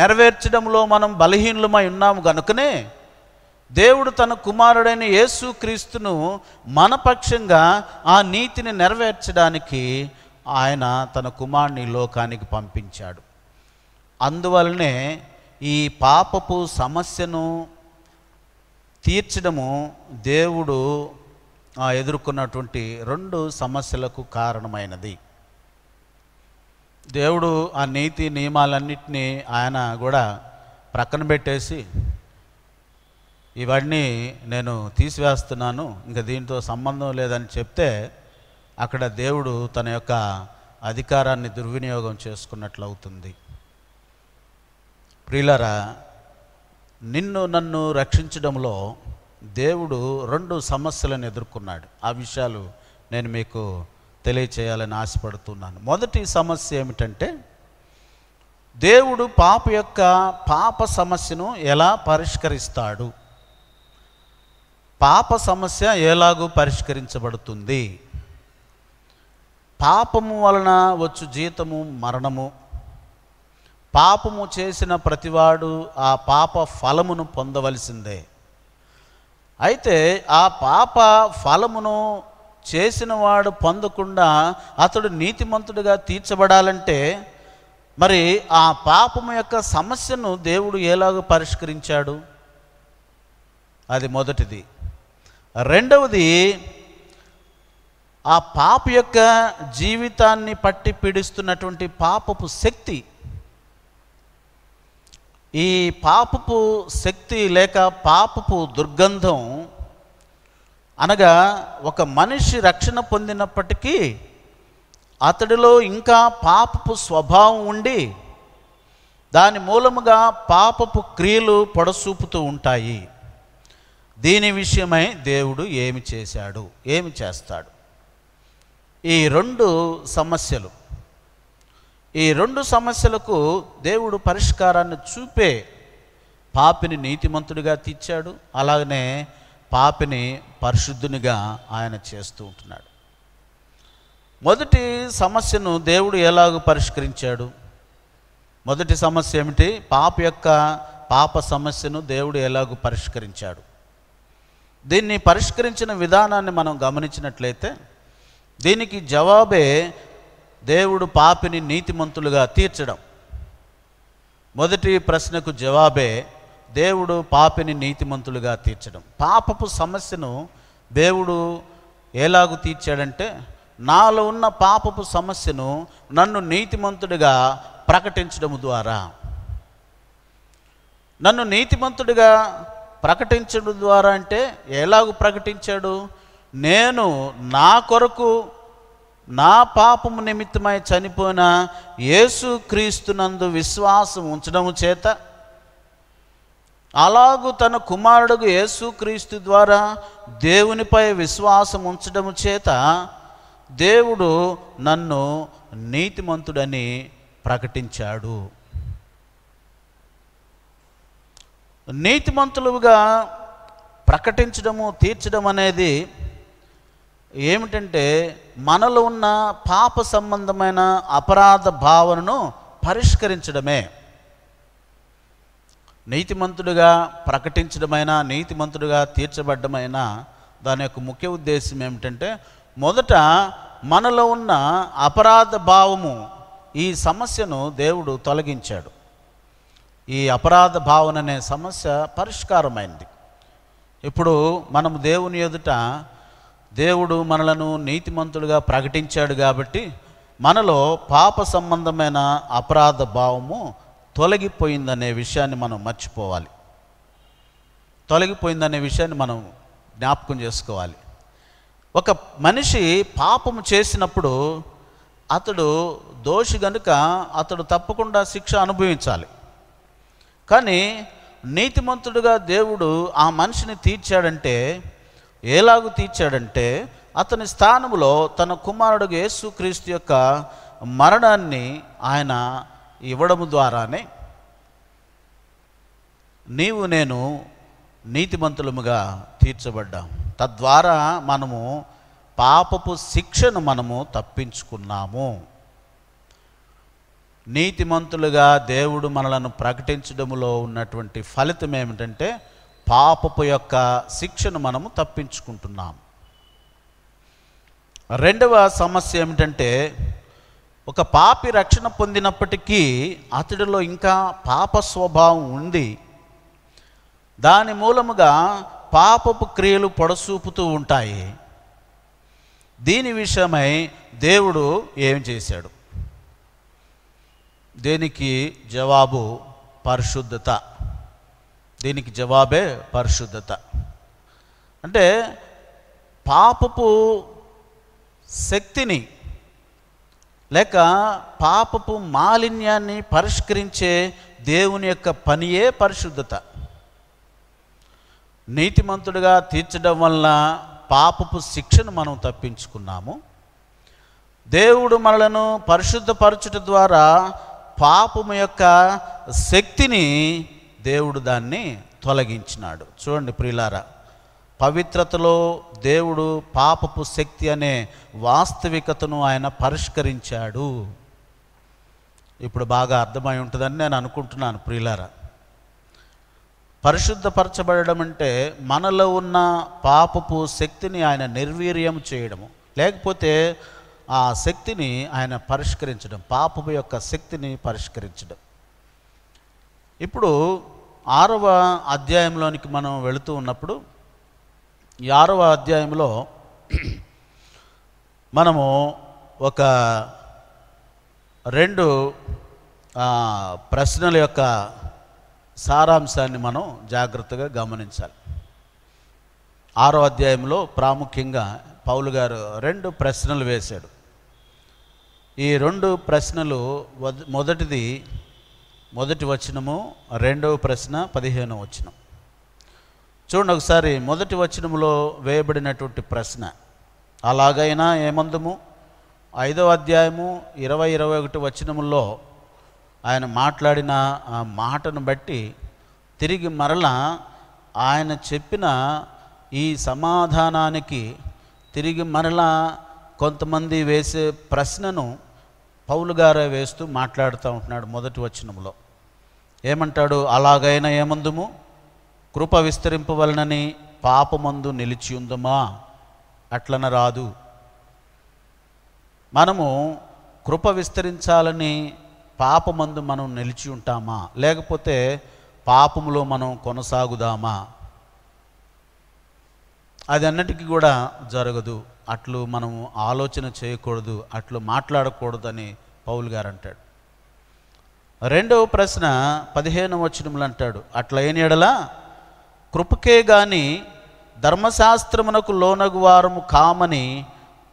A: నెరవేర్చడంలో మనం బలహీనులమై ఉన్నాము గనుకనే దేవుడు తన కుమారుడైన యేసుక్రీస్తును మనపక్షంగా ఆ నీతిని నెరవేర్చడానికి ఆయన తన కుమారుని లోకానికి పంపించాడు అందువలనే ఈ పాపపు సమస్యను తీర్చడము దేవుడు ఎదుర్కొన్నటువంటి రెండు సమస్యలకు కారణమైనది దేవుడు ఆ నీతి నియమాలన్నింటినీ ఆయన కూడా ప్రక్కన పెట్టేసి ఇవన్నీ నేను తీసివేస్తున్నాను ఇంకా దీంతో సంబంధం లేదని చెప్తే అక్కడ దేవుడు తన యొక్క అధికారాన్ని దుర్వినియోగం చేసుకున్నట్లు అవుతుంది ప్రియులరా నిన్ను నన్ను రక్షించడంలో దేవుడు రెండు సమస్యలను ఎదుర్కొన్నాడు ఆ విషయాలు నేను మీకు తెలియచేయాలని ఆశపడుతున్నాను మొదటి సమస్య ఏమిటంటే దేవుడు పాప యొక్క పాప సమస్యను ఎలా పరిష్కరిస్తాడు పాప సమస్య ఎలాగూ పరిష్కరించబడుతుంది పాపము వలన వచ్చు జీతము మరణము పాపము చేసిన ప్రతివాడు ఆ పాప ఫలమును పొందవలసిందే అయితే ఆ పాప ఫలమును చేసినవాడు పొందకుండా అతడు నీతిమంతుడిగా తీర్చబడాలంటే మరి ఆ పాపము యొక్క సమస్యను దేవుడు ఎలాగ పరిష్కరించాడు అది మొదటిది రెండవది ఆ పాప యొక్క జీవితాన్ని పట్టి పీడిస్తున్నటువంటి పాపపు శక్తి ఈ పాపపు శక్తి లేక పాపపు దుర్గంధం అనగా ఒక మనిషి రక్షణ పొందినప్పటికీ అతడిలో ఇంకా పాపపు స్వభావం ఉండి దాని మూలముగా పాపపు క్రియలు పొడసూపుతూ ఉంటాయి దీని విషయమై దేవుడు ఏమి చేశాడు ఏమి చేస్తాడు ఈ రెండు సమస్యలు ఈ రెండు సమస్యలకు దేవుడు పరిష్కారాన్ని చూపే పాపిని నీతిమంతుడిగా తీర్చాడు అలాగనే పాపిని పరిశుద్ధునిగా ఆయన చేస్తూ ఉంటున్నాడు మొదటి సమస్యను దేవుడు ఎలాగ పరిష్కరించాడు మొదటి సమస్య ఏమిటి పాప యొక్క పాప సమస్యను దేవుడు ఎలాగ పరిష్కరించాడు దీన్ని పరిష్కరించిన విధానాన్ని మనం గమనించినట్లయితే దీనికి జవాబే దేవుడు పాపిని నీతిమంతులుగా తీర్చడం మొదటి ప్రశ్నకు జవాబే దేవుడు పాపిని నీతిమంతులుగా తీర్చడం పాపపు సమస్యను దేవుడు ఎలాగు తీర్చాడంటే నాలో ఉన్న పాపపు సమస్యను నన్ను నీతిమంతుడిగా ప్రకటించడం ద్వారా నన్ను నీతిమంతుడిగా ప్రకటించడం ద్వారా అంటే ఎలాగు ప్రకటించాడు నేను నా కొరకు నా పాపము నిమిత్తమై చనిపోయిన యేసు క్రీస్తునందు విశ్వాసం ఉంచడం చేత అలాగూ తన కుమారుడు యేసుక్రీస్తు ద్వారా దేవునిపై విశ్వాసం ఉంచడం చేత దేవుడు నన్ను నీతిమంతుడని ప్రకటించాడు నీతిమంతులుగా ప్రకటించడము తీర్చడం అనేది ఏమిటంటే మనలో ఉన్న పాప సంబంధమైన అపరాధ భావనను పరిష్కరించడమే నీతిమంతుడుగా ప్రకటించడమైనా నీతిమంతుడుగా తీర్చబడ్డమైనా దాని యొక్క ముఖ్య ఉద్దేశం ఏమిటంటే మొదట మనలో ఉన్న అపరాధ భావము ఈ సమస్యను దేవుడు తొలగించాడు ఈ అపరాధ భావన అనే సమస్య పరిష్కారమైంది ఇప్పుడు మనము దేవుని ఎదుట దేవుడు మనలను నీతిమంతుడుగా ప్రకటించాడు కాబట్టి మనలో పాప సంబంధమైన అపరాధ భావము తొలగిపోయిందనే విషయాన్ని మనం మర్చిపోవాలి తొలగిపోయిందనే విషయాన్ని మనం జ్ఞాపకం చేసుకోవాలి ఒక మనిషి పాపము చేసినప్పుడు అతడు దోషి గనుక అతడు తప్పకుండా శిక్ష అనుభవించాలి కానీ నీతిమంతుడుగా దేవుడు ఆ మనిషిని తీర్చాడంటే ఎలాగు తీర్చాడంటే అతని స్థానంలో తన కుమారుడు యేసుక్రీస్తు యొక్క మరణాన్ని ఆయన ఇవ్వడం ద్వారానే నీవు నేను నీతిమంతులముగా తీర్చబడ్డాం తద్వారా మనము పాపపు శిక్షను మనము తప్పించుకున్నాము నీతిమంతులుగా దేవుడు మనలను ప్రకటించడంలో ఉన్నటువంటి ఫలితం ఏమిటంటే పాపపు యొక్క శిక్షను మనము తప్పించుకుంటున్నాం రెండవ సమస్య ఏమిటంటే ఒక పాపి రక్షణ పొందినప్పటికీ అతడిలో ఇంకా పాప స్వభావం ఉంది దాని మూలముగా పాపపు క్రియలు పొడసూపుతూ ఉంటాయి దీని విషయమై దేవుడు ఏం చేశాడు దేనికి జవాబు పరిశుద్ధత దీనికి జవాబే పరిశుద్ధత అంటే పాపపు శక్తిని లేక పాపపు మాలిన్యాన్ని పరిష్కరించే దేవుని యొక్క పనియే పరిశుద్ధత నీతిమంతుడిగా తీర్చడం వల్ల పాపపు శిక్షను మనం తప్పించుకున్నాము దేవుడు మనలను పరిశుద్ధపరచుట ద్వారా పాపము యొక్క శక్తిని దేవుడు దాన్ని తొలగించినాడు చూడండి ప్రియులారా పవిత్రతలో దేవుడు పాపపు శక్తి అనే వాస్తవికతను ఆయన పరిష్కరించాడు ఇప్పుడు బాగా అర్థమై ఉంటుందని నేను అనుకుంటున్నాను ప్రియులారా పరిశుద్ధపరచబడడం అంటే మనలో ఉన్న పాపపు శక్తిని ఆయన నిర్వీర్యం చేయడము లేకపోతే ఆ శక్తిని ఆయన పరిష్కరించడం పాపపు యొక్క శక్తిని పరిష్కరించడం ఇప్పుడు ఆరవ అధ్యాయంలోనికి మనం వెళుతూ ఉన్నప్పుడు ఈ ఆరవ అధ్యాయంలో మనము ఒక రెండు ప్రశ్నల యొక్క సారాంశాన్ని మనం జాగ్రత్తగా గమనించాలి ఆరో అధ్యాయంలో ప్రాముఖ్యంగా పౌలు గారు రెండు ప్రశ్నలు వేశాడు ఈ రెండు ప్రశ్నలు మొదటిది మొదటి వచనము రెండవ ప్రశ్న పదిహేనవ వచనం చూడండి ఒకసారి మొదటి వచనములో వేయబడినటువంటి ప్రశ్న అలాగైనా ఏమందుము ఐదవ అధ్యాయము ఇరవై ఇరవై ఒకటి వచనములో ఆయన మాట్లాడిన ఆ మాటను బట్టి తిరిగి మరలా ఆయన చెప్పిన ఈ సమాధానానికి తిరిగి మరలా కొంతమంది వేసే ప్రశ్నను పౌలు గారే వేస్తూ మాట్లాడుతూ ఉంటున్నాడు మొదటి వచనంలో ఏమంటాడు అలాగైనా ఏమందుము కృప విస్తరింపవలనని పాపమందు నిలిచి ఉందమా అట్లన రాదు మనము కృప విస్తరించాలని పాపమందు మనం నిలిచి ఉంటామా లేకపోతే పాపములో మనం కొనసాగుదామా అది అన్నిటికీ కూడా జరగదు అట్లు మనము ఆలోచన చేయకూడదు అట్లు మాట్లాడకూడదని పౌల్ గారు అంటాడు రెండవ ప్రశ్న పదిహేను వచనములు అంటాడు అట్లయిన ఎడలా కృపకే గాని ధర్మశాస్త్రమునకు లోనగు వారము కామని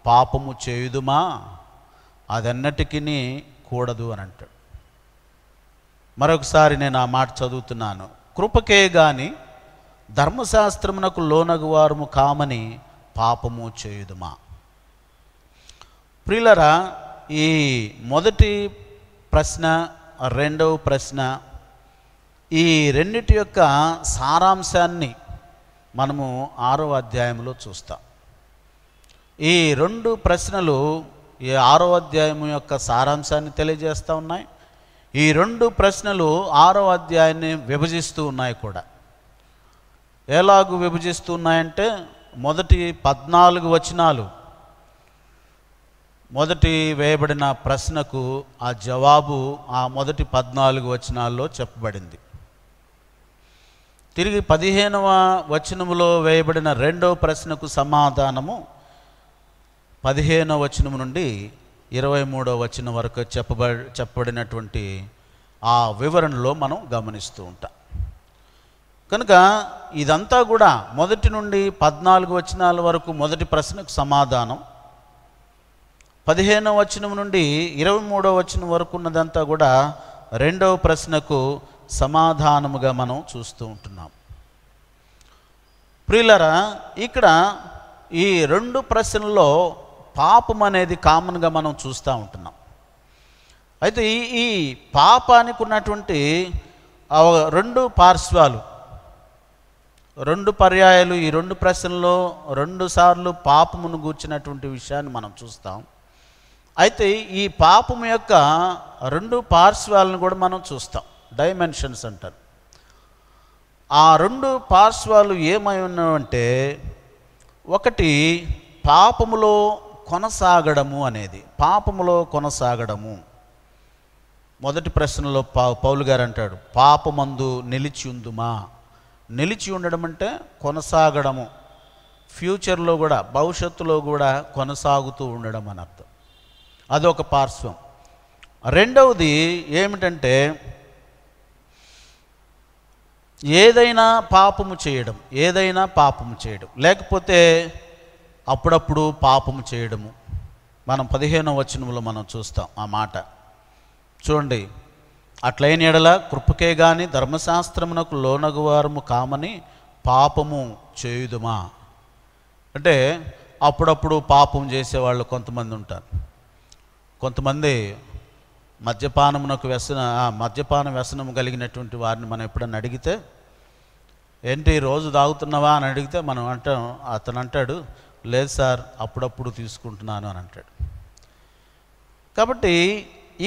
A: పాపము చేయుదుమా అదన్నటికీ కూడదు అని అంటాడు మరొకసారి నేను ఆ మాట చదువుతున్నాను కృపకే గాని ధర్మశాస్త్రమునకు లోనగు వారము కామని పాపము చేయుదుమా ప్రిలరా ఈ మొదటి ప్రశ్న రెండవ ప్రశ్న ఈ రెండిటి యొక్క సారాంశాన్ని మనము ఆరో అధ్యాయంలో చూస్తాం ఈ రెండు ప్రశ్నలు ఈ ఆరో అధ్యాయం యొక్క సారాంశాన్ని తెలియజేస్తూ ఉన్నాయి ఈ రెండు ప్రశ్నలు ఆరో అధ్యాయాన్ని విభజిస్తూ ఉన్నాయి కూడా ఎలాగూ విభజిస్తూ ఉన్నాయంటే మొదటి పద్నాలుగు వచనాలు మొదటి వేయబడిన ప్రశ్నకు ఆ జవాబు ఆ మొదటి పద్నాలుగు వచనాల్లో చెప్పబడింది తిరిగి పదిహేనవ వచనములో వేయబడిన రెండవ ప్రశ్నకు సమాధానము పదిహేనవ వచనం నుండి ఇరవై మూడో వచనం వరకు చెప్పబ చెప్పబడినటువంటి ఆ వివరణలో మనం గమనిస్తూ ఉంటాం కనుక ఇదంతా కూడా మొదటి నుండి పద్నాలుగు వచనాల వరకు మొదటి ప్రశ్నకు సమాధానం పదిహేనవ వచనం నుండి ఇరవై మూడవ వచనం వరకు ఉన్నదంతా కూడా రెండవ ప్రశ్నకు సమాధానముగా మనం చూస్తూ ఉంటున్నాం ప్రియులరా ఇక్కడ ఈ రెండు ప్రశ్నల్లో పాపం అనేది కామన్గా మనం చూస్తూ ఉంటున్నాం అయితే ఈ ఈ పాపానికి ఉన్నటువంటి రెండు పార్శ్వాలు రెండు పర్యాయాలు ఈ రెండు ప్రశ్నల్లో రెండు సార్లు పాపమును గూర్చినటువంటి విషయాన్ని మనం చూస్తాం అయితే ఈ పాపం యొక్క రెండు పార్శ్వాలను కూడా మనం చూస్తాం డైమెన్షన్స్ అంటారు ఆ రెండు పార్శ్వాలు ఏమై ఉన్నాయంటే ఒకటి పాపములో కొనసాగడము అనేది పాపములో కొనసాగడము మొదటి ప్రశ్నలో పా పౌలు గారు అంటాడు పాపమందు నిలిచి ఉందుమా నిలిచి ఉండడం అంటే కొనసాగడము ఫ్యూచర్లో కూడా భవిష్యత్తులో కూడా కొనసాగుతూ ఉండడం అని అర్థం అదొక పార్శ్వం రెండవది ఏమిటంటే ఏదైనా పాపము చేయడం ఏదైనా పాపము చేయడం లేకపోతే అప్పుడప్పుడు పాపము చేయడము మనం పదిహేనవ వచనంలో మనం చూస్తాం ఆ మాట చూడండి అట్లైన ఎడల కృపకే గాని ధర్మశాస్త్రమునకు లోనగువారము కామని పాపము చేయుదుమా అంటే అప్పుడప్పుడు పాపం చేసేవాళ్ళు కొంతమంది ఉంటారు కొంతమంది మద్యపానమునకు వ్యసన మద్యపాన వ్యసనం కలిగినటువంటి వారిని మనం ఎప్పుడన్నా అడిగితే ఏంటి రోజు తాగుతున్నావా అని అడిగితే మనం అంటాం అతను అంటాడు లేదు సార్ అప్పుడప్పుడు తీసుకుంటున్నాను అని అంటాడు కాబట్టి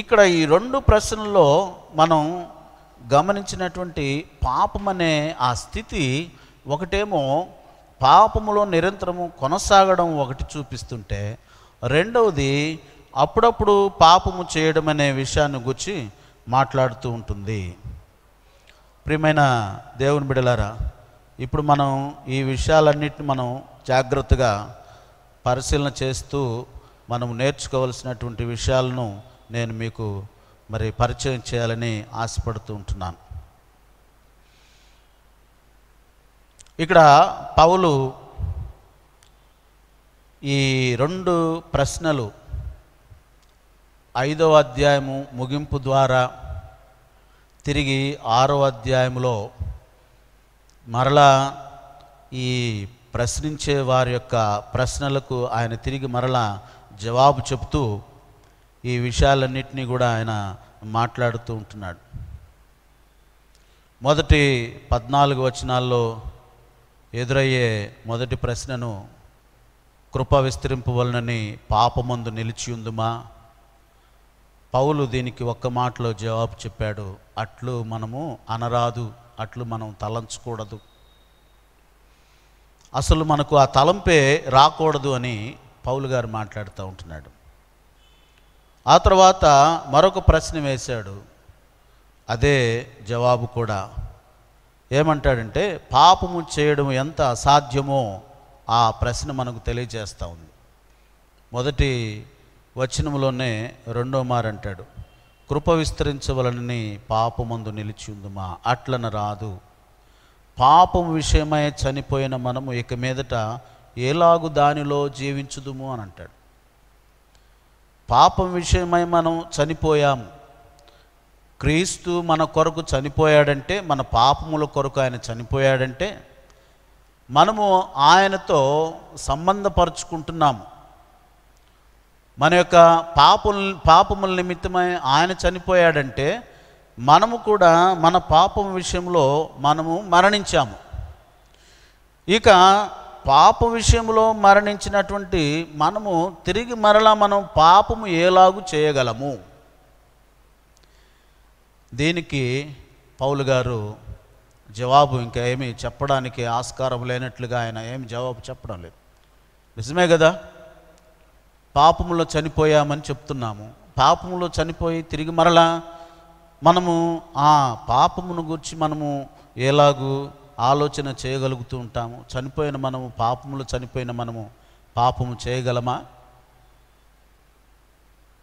A: ఇక్కడ ఈ రెండు ప్రశ్నల్లో మనం గమనించినటువంటి పాపం అనే ఆ స్థితి ఒకటేమో పాపములో నిరంతరము కొనసాగడం ఒకటి చూపిస్తుంటే రెండవది అప్పుడప్పుడు పాపము చేయడం అనే విషయాన్ని గురించి మాట్లాడుతూ ఉంటుంది ప్రియమైన దేవుని బిడలారా ఇప్పుడు మనం ఈ విషయాలన్నింటిని మనం జాగ్రత్తగా పరిశీలన చేస్తూ మనం నేర్చుకోవలసినటువంటి విషయాలను నేను మీకు మరి పరిచయం చేయాలని ఆశపడుతూ ఉంటున్నాను ఇక్కడ పౌలు ఈ రెండు ప్రశ్నలు ఐదవ అధ్యాయము ముగింపు ద్వారా తిరిగి ఆరో అధ్యాయంలో మరలా ఈ ప్రశ్నించే వారి యొక్క ప్రశ్నలకు ఆయన తిరిగి మరలా జవాబు చెప్తూ ఈ విషయాలన్నింటినీ కూడా ఆయన మాట్లాడుతూ ఉంటున్నాడు మొదటి పద్నాలుగు వచనాల్లో ఎదురయ్యే మొదటి ప్రశ్నను కృప వలనని పాపమందు నిలిచి ఉందుమా పౌలు దీనికి ఒక్క మాటలో జవాబు చెప్పాడు అట్లు మనము అనరాదు అట్లు మనం తలంచకూడదు అసలు మనకు ఆ తలంపే రాకూడదు అని పౌలు గారు మాట్లాడుతూ ఉంటున్నాడు ఆ తర్వాత మరొక ప్రశ్న వేశాడు అదే జవాబు కూడా ఏమంటాడంటే పాపము చేయడం ఎంత అసాధ్యమో ఆ ప్రశ్న మనకు తెలియజేస్తూ ఉంది మొదటి వచనంలోనే రెండో అంటాడు కృప విస్తరించవలనని పాపమందు నిలిచి ఉందుమా అట్లన రాదు పాపం విషయమై చనిపోయిన మనము ఇక మీదట ఎలాగు దానిలో జీవించుదుము అని అంటాడు పాపం విషయమై మనం చనిపోయాము క్రీస్తు మన కొరకు చనిపోయాడంటే మన పాపముల కొరకు ఆయన చనిపోయాడంటే మనము ఆయనతో సంబంధపరుచుకుంటున్నాము మన యొక్క పాపం పాపముల నిమిత్తమై ఆయన చనిపోయాడంటే మనము కూడా మన పాపం విషయంలో మనము మరణించాము ఇక పాప విషయంలో మరణించినటువంటి మనము తిరిగి మరలా మనం పాపము ఏలాగు చేయగలము దీనికి పౌలు గారు జవాబు ఇంకా ఏమీ చెప్పడానికి ఆస్కారం లేనట్లుగా ఆయన ఏమి జవాబు చెప్పడం లేదు నిజమే కదా పాపములో చనిపోయామని చెప్తున్నాము పాపంలో చనిపోయి తిరిగి మరలా మనము ఆ పాపమును గురించి మనము ఎలాగూ ఆలోచన చేయగలుగుతూ ఉంటాము చనిపోయిన మనము పాపములు చనిపోయిన మనము పాపము చేయగలమా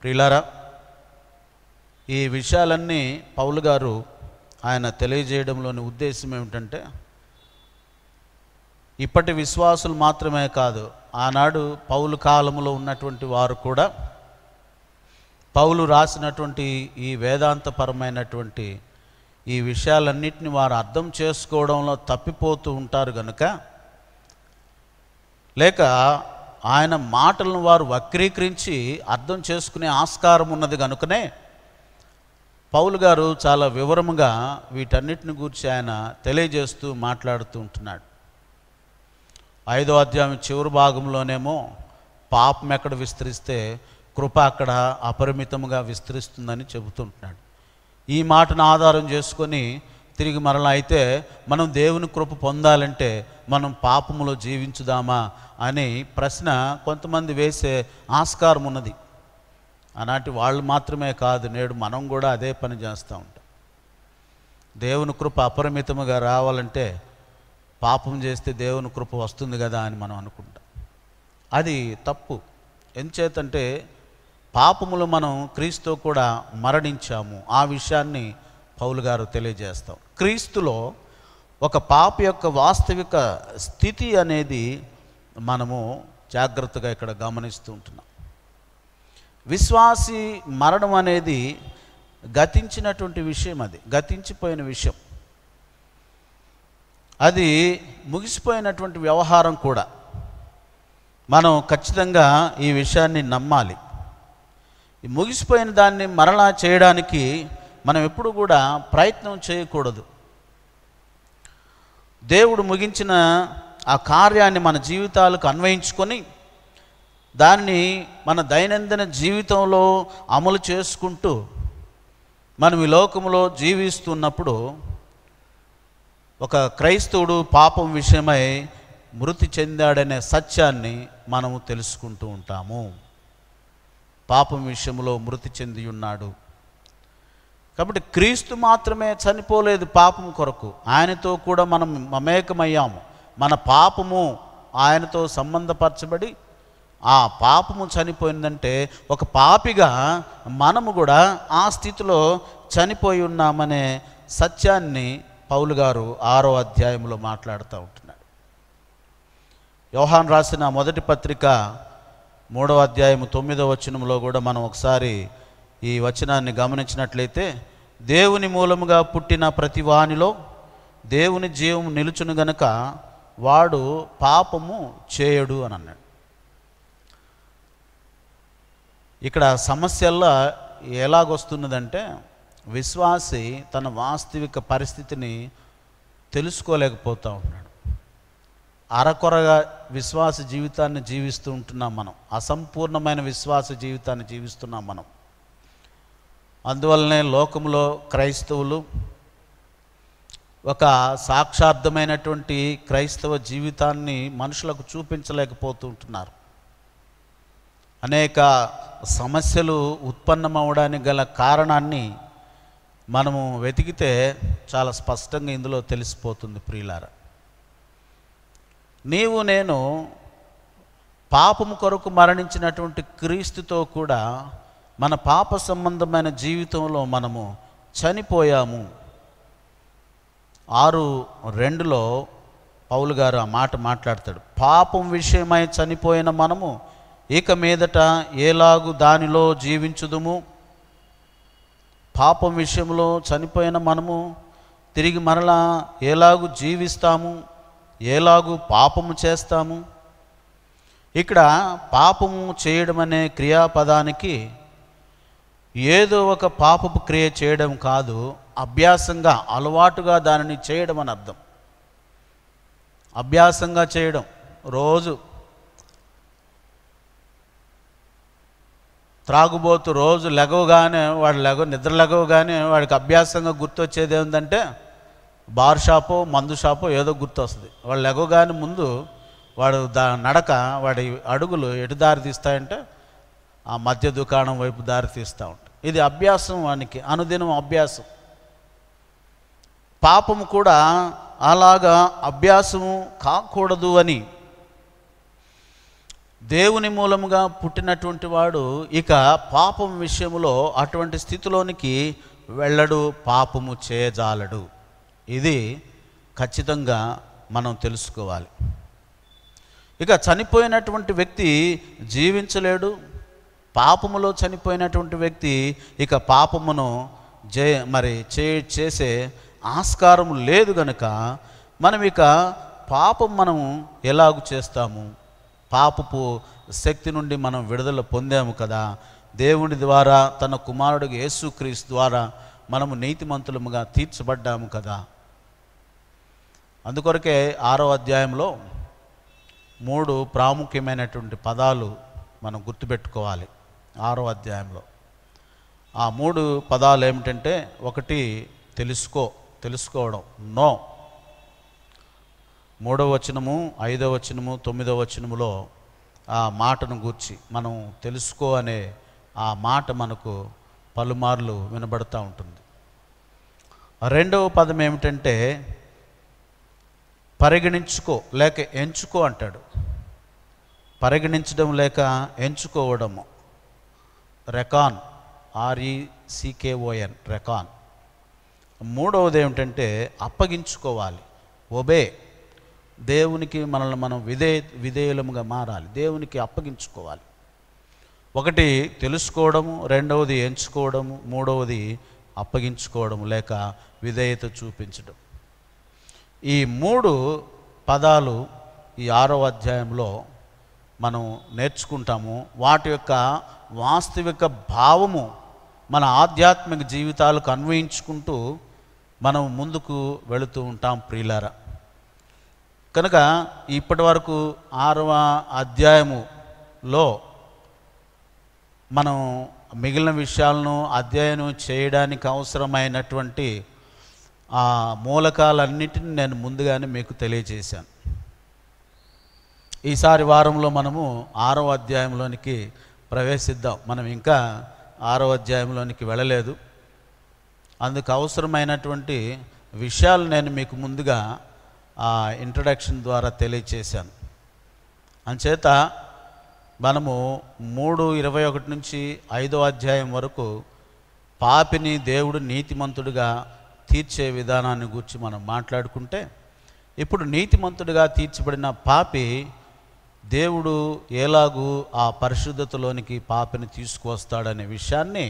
A: ప్రిలారా ఈ విషయాలన్నీ పౌలు గారు ఆయన తెలియజేయడంలోని ఉద్దేశం ఏమిటంటే ఇప్పటి విశ్వాసులు మాత్రమే కాదు ఆనాడు పౌలు కాలంలో ఉన్నటువంటి వారు కూడా పౌలు రాసినటువంటి ఈ వేదాంతపరమైనటువంటి ఈ విషయాలన్నింటినీ వారు అర్థం చేసుకోవడంలో తప్పిపోతూ ఉంటారు కనుక లేక ఆయన మాటలను వారు వక్రీకరించి అర్థం చేసుకునే ఆస్కారం ఉన్నది కనుకనే పౌలు గారు చాలా వివరముగా వీటన్నిటిని గురించి ఆయన తెలియజేస్తూ మాట్లాడుతూ ఉంటున్నాడు ఐదో అధ్యాయం చివరి భాగంలోనేమో పాపం ఎక్కడ విస్తరిస్తే కృప అక్కడ అపరిమితంగా విస్తరిస్తుందని చెబుతుంటున్నాడు ఈ మాటను ఆధారం చేసుకొని తిరిగి మరలా అయితే మనం దేవుని కృప పొందాలంటే మనం పాపములో జీవించుదామా అని ప్రశ్న కొంతమంది వేసే ఆస్కారం ఉన్నది అలాంటి వాళ్ళు మాత్రమే కాదు నేడు మనం కూడా అదే పని చేస్తూ ఉంటాం దేవుని కృప అపరిమితముగా రావాలంటే పాపం చేస్తే దేవుని కృప వస్తుంది కదా అని మనం అనుకుంటాం అది తప్పు ఎంచేతంటే పాపములు మనం క్రీస్తు కూడా మరణించాము ఆ విషయాన్ని పౌలు గారు తెలియజేస్తాం క్రీస్తులో ఒక పాప యొక్క వాస్తవిక స్థితి అనేది మనము జాగ్రత్తగా ఇక్కడ గమనిస్తూ ఉంటున్నాం విశ్వాసి మరణం అనేది గతించినటువంటి విషయం అది గతించిపోయిన విషయం అది ముగిసిపోయినటువంటి వ్యవహారం కూడా మనం ఖచ్చితంగా ఈ విషయాన్ని నమ్మాలి ముగిసిపోయిన దాన్ని మరలా చేయడానికి మనం ఎప్పుడు కూడా ప్రయత్నం చేయకూడదు దేవుడు ముగించిన ఆ కార్యాన్ని మన జీవితాలకు అన్వయించుకొని దాన్ని మన దైనందిన జీవితంలో అమలు చేసుకుంటూ మనం ఈ లోకంలో జీవిస్తున్నప్పుడు ఒక క్రైస్తవుడు పాపం విషయమై మృతి చెందాడనే సత్యాన్ని మనము తెలుసుకుంటూ ఉంటాము పాపం విషయంలో మృతి చెంది ఉన్నాడు కాబట్టి క్రీస్తు మాత్రమే చనిపోలేదు పాపం కొరకు ఆయనతో కూడా మనం మమేకమయ్యాము మన పాపము ఆయనతో సంబంధపరచబడి ఆ పాపము చనిపోయిందంటే ఒక పాపిగా మనము కూడా ఆ స్థితిలో చనిపోయి ఉన్నామనే సత్యాన్ని పౌలు గారు ఆరో అధ్యాయంలో మాట్లాడుతూ ఉంటున్నాడు యోహాన్ రాసిన మొదటి పత్రిక మూడవ అధ్యాయం తొమ్మిదవ వచనంలో కూడా మనం ఒకసారి ఈ వచనాన్ని గమనించినట్లయితే దేవుని మూలముగా పుట్టిన ప్రతి వానిలో దేవుని జీవం నిలుచును గనక వాడు పాపము చేయడు అని అన్నాడు ఇక్కడ సమస్యల్లో ఎలాగొస్తున్నదంటే విశ్వాసి తన వాస్తవిక పరిస్థితిని తెలుసుకోలేకపోతూ ఉన్నాడు అరకొరగా విశ్వాస జీవితాన్ని జీవిస్తూ ఉంటున్నాం మనం అసంపూర్ణమైన విశ్వాస జీవితాన్ని జీవిస్తున్నాం మనం అందువల్లనే లోకంలో క్రైస్తవులు ఒక సాక్షార్థమైనటువంటి క్రైస్తవ జీవితాన్ని మనుషులకు చూపించలేకపోతూ ఉంటున్నారు అనేక సమస్యలు ఉత్పన్నమవడానికి గల కారణాన్ని మనము వెతికితే చాలా స్పష్టంగా ఇందులో తెలిసిపోతుంది ప్రియులార నీవు నేను పాపము కొరకు మరణించినటువంటి క్రీస్తుతో కూడా మన పాప సంబంధమైన జీవితంలో మనము చనిపోయాము ఆరు రెండులో పౌలు గారు ఆ మాట మాట్లాడతాడు పాపం విషయమై చనిపోయిన మనము ఇక మీదట ఏలాగు దానిలో జీవించుదుము పాపం విషయంలో చనిపోయిన మనము తిరిగి మరలా ఎలాగు జీవిస్తాము ఎలాగు పాపము చేస్తాము ఇక్కడ పాపము చేయడం అనే క్రియాపదానికి ఏదో ఒక పాపపు క్రియ చేయడం కాదు అభ్యాసంగా అలవాటుగా దానిని చేయడం అని అర్థం అభ్యాసంగా చేయడం రోజు త్రాగుబోతు రోజు లెగవగానే వాడు లెగ నిద్ర కానీ వాడికి అభ్యాసంగా గుర్తొచ్చేది ఏంటంటే బార్ షాపో మందు షాపో ఏదో గుర్తొస్తుంది వాడు లెగవగానే ముందు వాడు దా నడక వాడి అడుగులు ఎటు దారి తీస్తాయంటే ఆ మధ్య దుకాణం వైపు దారి తీస్తూ ఉంటాయి ఇది అభ్యాసం వానికి అనుదినం అభ్యాసం పాపము కూడా అలాగా అభ్యాసము కాకూడదు అని దేవుని మూలముగా పుట్టినటువంటి వాడు ఇక పాపం విషయంలో అటువంటి స్థితిలోనికి వెళ్ళడు పాపము చేజాలడు ఇది ఖచ్చితంగా మనం తెలుసుకోవాలి ఇక చనిపోయినటువంటి వ్యక్తి జీవించలేడు పాపములో చనిపోయినటువంటి వ్యక్తి ఇక పాపమును జే మరి చే చేసే ఆస్కారం లేదు గనుక మనం ఇక పాపం మనము ఎలాగు చేస్తాము పాపపు శక్తి నుండి మనం విడుదల పొందాము కదా దేవుని ద్వారా తన కుమారుడికి యేసుక్రీస్తు ద్వారా మనము నీతిమంతులముగా తీర్చబడ్డాము కదా అందుకొరకే ఆరో అధ్యాయంలో మూడు ప్రాముఖ్యమైనటువంటి పదాలు మనం గుర్తుపెట్టుకోవాలి ఆరో అధ్యాయంలో ఆ మూడు పదాలు ఏమిటంటే ఒకటి తెలుసుకో తెలుసుకోవడం నో మూడవ వచనము ఐదవ వచనము తొమ్మిదవ వచనములో ఆ మాటను గూర్చి మనం తెలుసుకో అనే ఆ మాట మనకు పలుమార్లు వినబడుతూ ఉంటుంది రెండవ పదం ఏమిటంటే పరిగణించుకో లేక ఎంచుకో అంటాడు పరిగణించడం లేక ఎంచుకోవడము రెకాన్ ఆర్ఈసికేఓఎన్ రెకాన్ మూడవది ఏమిటంటే అప్పగించుకోవాలి ఒబే దేవునికి మనల్ని మనం విధే విధేయులముగా మారాలి దేవునికి అప్పగించుకోవాలి ఒకటి తెలుసుకోవడము రెండవది ఎంచుకోవడము మూడవది అప్పగించుకోవడం లేక విధేయత చూపించడం ఈ మూడు పదాలు ఈ ఆరో అధ్యాయంలో మనం నేర్చుకుంటాము వాటి యొక్క వాస్తవిక భావము మన ఆధ్యాత్మిక జీవితాలకు అన్వయించుకుంటూ మనం ముందుకు వెళుతూ ఉంటాం ప్రియులారా కనుక ఇప్పటి వరకు ఆరవ అధ్యాయములో మనం మిగిలిన విషయాలను అధ్యయనం చేయడానికి అవసరమైనటువంటి ఆ మూలకాలన్నిటిని నేను ముందుగానే మీకు తెలియజేశాను ఈసారి వారంలో మనము ఆరవ అధ్యాయంలోనికి ప్రవేశిద్దాం మనం ఇంకా ఆరవ అధ్యాయంలోనికి వెళ్ళలేదు అందుకు అవసరమైనటువంటి విషయాలు నేను మీకు ముందుగా ఆ ఇంట్రడక్షన్ ద్వారా తెలియచేశాను అంచేత మనము మూడు ఇరవై ఒకటి నుంచి ఐదో అధ్యాయం వరకు పాపిని దేవుడు నీతిమంతుడిగా తీర్చే విధానాన్ని గురించి మనం మాట్లాడుకుంటే ఇప్పుడు నీతిమంతుడిగా తీర్చబడిన పాపి దేవుడు ఎలాగూ ఆ పరిశుద్ధతలోనికి పాపిని తీసుకువస్తాడనే విషయాన్ని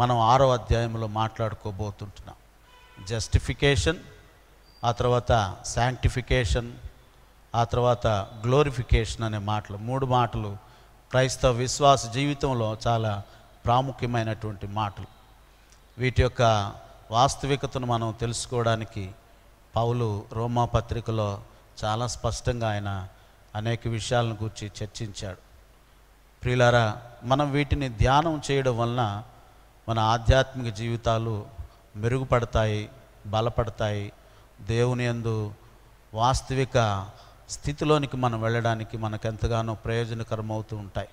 A: మనం ఆరో అధ్యాయంలో మాట్లాడుకోబోతుంటున్నాం జస్టిఫికేషన్ ఆ తర్వాత శాంక్టిఫికేషన్ ఆ తర్వాత గ్లోరిఫికేషన్ అనే మాటలు మూడు మాటలు క్రైస్తవ విశ్వాస జీవితంలో చాలా ప్రాముఖ్యమైనటువంటి మాటలు వీటి యొక్క వాస్తవికతను మనం తెలుసుకోవడానికి పౌలు రోమా పత్రికలో చాలా స్పష్టంగా ఆయన అనేక విషయాలను గురించి చర్చించాడు ప్రియులారా మనం వీటిని ధ్యానం చేయడం వలన మన ఆధ్యాత్మిక జీవితాలు మెరుగుపడతాయి బలపడతాయి దేవుని ఎందు వాస్తవిక స్థితిలోనికి మనం వెళ్ళడానికి మనకెంతగానో ప్రయోజనకరమవుతూ ఉంటాయి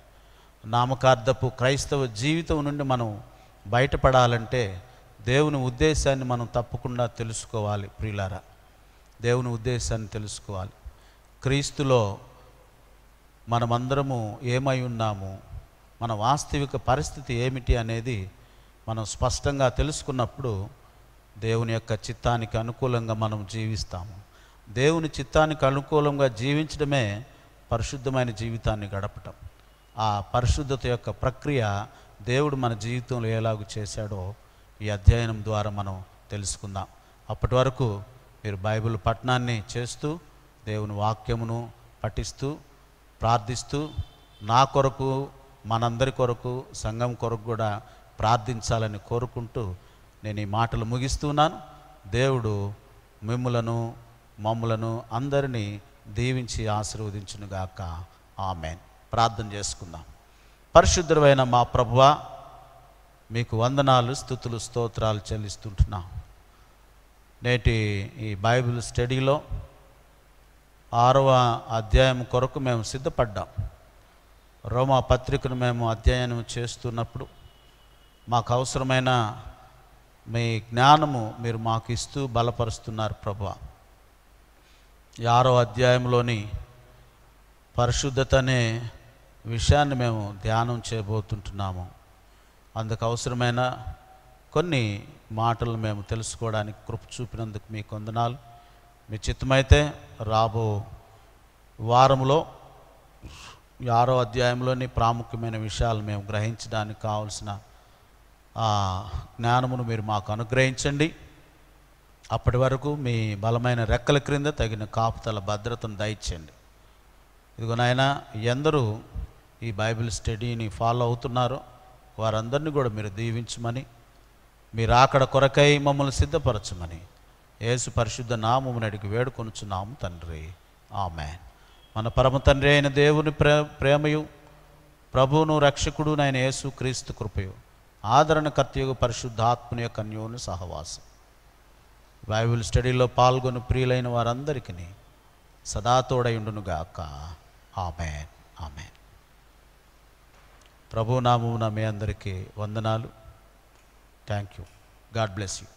A: నామకార్థపు క్రైస్తవ జీవితం నుండి మనం బయటపడాలంటే దేవుని ఉద్దేశాన్ని మనం తప్పకుండా తెలుసుకోవాలి ప్రియులారా దేవుని ఉద్దేశాన్ని తెలుసుకోవాలి క్రీస్తులో మనమందరము ఏమై ఉన్నాము మన వాస్తవిక పరిస్థితి ఏమిటి అనేది మనం స్పష్టంగా తెలుసుకున్నప్పుడు దేవుని యొక్క చిత్తానికి అనుకూలంగా మనం జీవిస్తాము దేవుని చిత్తానికి అనుకూలంగా జీవించడమే పరిశుద్ధమైన జీవితాన్ని గడపటం ఆ పరిశుద్ధత యొక్క ప్రక్రియ దేవుడు మన జీవితంలో ఎలాగూ చేశాడో ఈ అధ్యయనం ద్వారా మనం తెలుసుకుందాం అప్పటి వరకు మీరు బైబిల్ పఠనాన్ని చేస్తూ దేవుని వాక్యమును పఠిస్తూ ప్రార్థిస్తూ నా కొరకు మనందరి కొరకు సంఘం కొరకు కూడా ప్రార్థించాలని కోరుకుంటూ నేను ఈ మాటలు ముగిస్తున్నాను దేవుడు మిమ్ములను మమ్ములను అందరినీ దీవించి ఆశీర్వదించునుగాక ఆమెన్ ప్రార్థన చేసుకుందాం పరిశుద్ధమైన మా ప్రభువ మీకు వందనాలు స్థుతులు స్తోత్రాలు చెల్లిస్తుంటున్నాం నేటి ఈ బైబిల్ స్టడీలో ఆరవ అధ్యాయం కొరకు మేము సిద్ధపడ్డాం రోమా పత్రికను మేము అధ్యయనం చేస్తున్నప్పుడు మాకు అవసరమైన మీ జ్ఞానము మీరు మాకు ఇస్తూ బలపరుస్తున్నారు ప్రభా ఆరో అధ్యాయంలోని పరిశుద్ధత అనే విషయాన్ని మేము ధ్యానం చేయబోతుంటున్నాము అందుకు అవసరమైన కొన్ని మాటలు మేము తెలుసుకోవడానికి కృప చూపినందుకు మీ కొందనాలు మీ చిత్తమైతే రాబో వారంలో ఆరో అధ్యాయంలోని ప్రాముఖ్యమైన విషయాలు మేము గ్రహించడానికి కావాల్సిన ఆ జ్ఞానమును మీరు మాకు అనుగ్రహించండి అప్పటి వరకు మీ బలమైన రెక్కల క్రింద తగిన కాపుతల భద్రతను దయచేయండి ఇదిగో నాయన ఎందరూ ఈ బైబిల్ స్టడీని ఫాలో అవుతున్నారో వారందరినీ కూడా మీరు దీవించమని మీరు అక్కడ కొరకై మమ్మల్ని సిద్ధపరచమని యేసు పరిశుద్ధ నామమును అడిగి వేడుకొనుచున్నాము తండ్రి ఆమె మన పరమ తండ్రి అయిన దేవుని ప్రేమయు ప్రభువును రక్షకుడు నాయన యేసు క్రీస్తు కృపయు ఆదరణకర్త యొక్క పరిశుద్ధాత్మని యొక్క అన్యోన్య సహవాసం బైబిల్ స్టడీలో పాల్గొని ప్రియులైన వారందరికీ సదా తోడయుండునుగాక ఆమెన్ ఆమెన్ ప్రభునామమున మీ అందరికీ వందనాలు thank you God bless you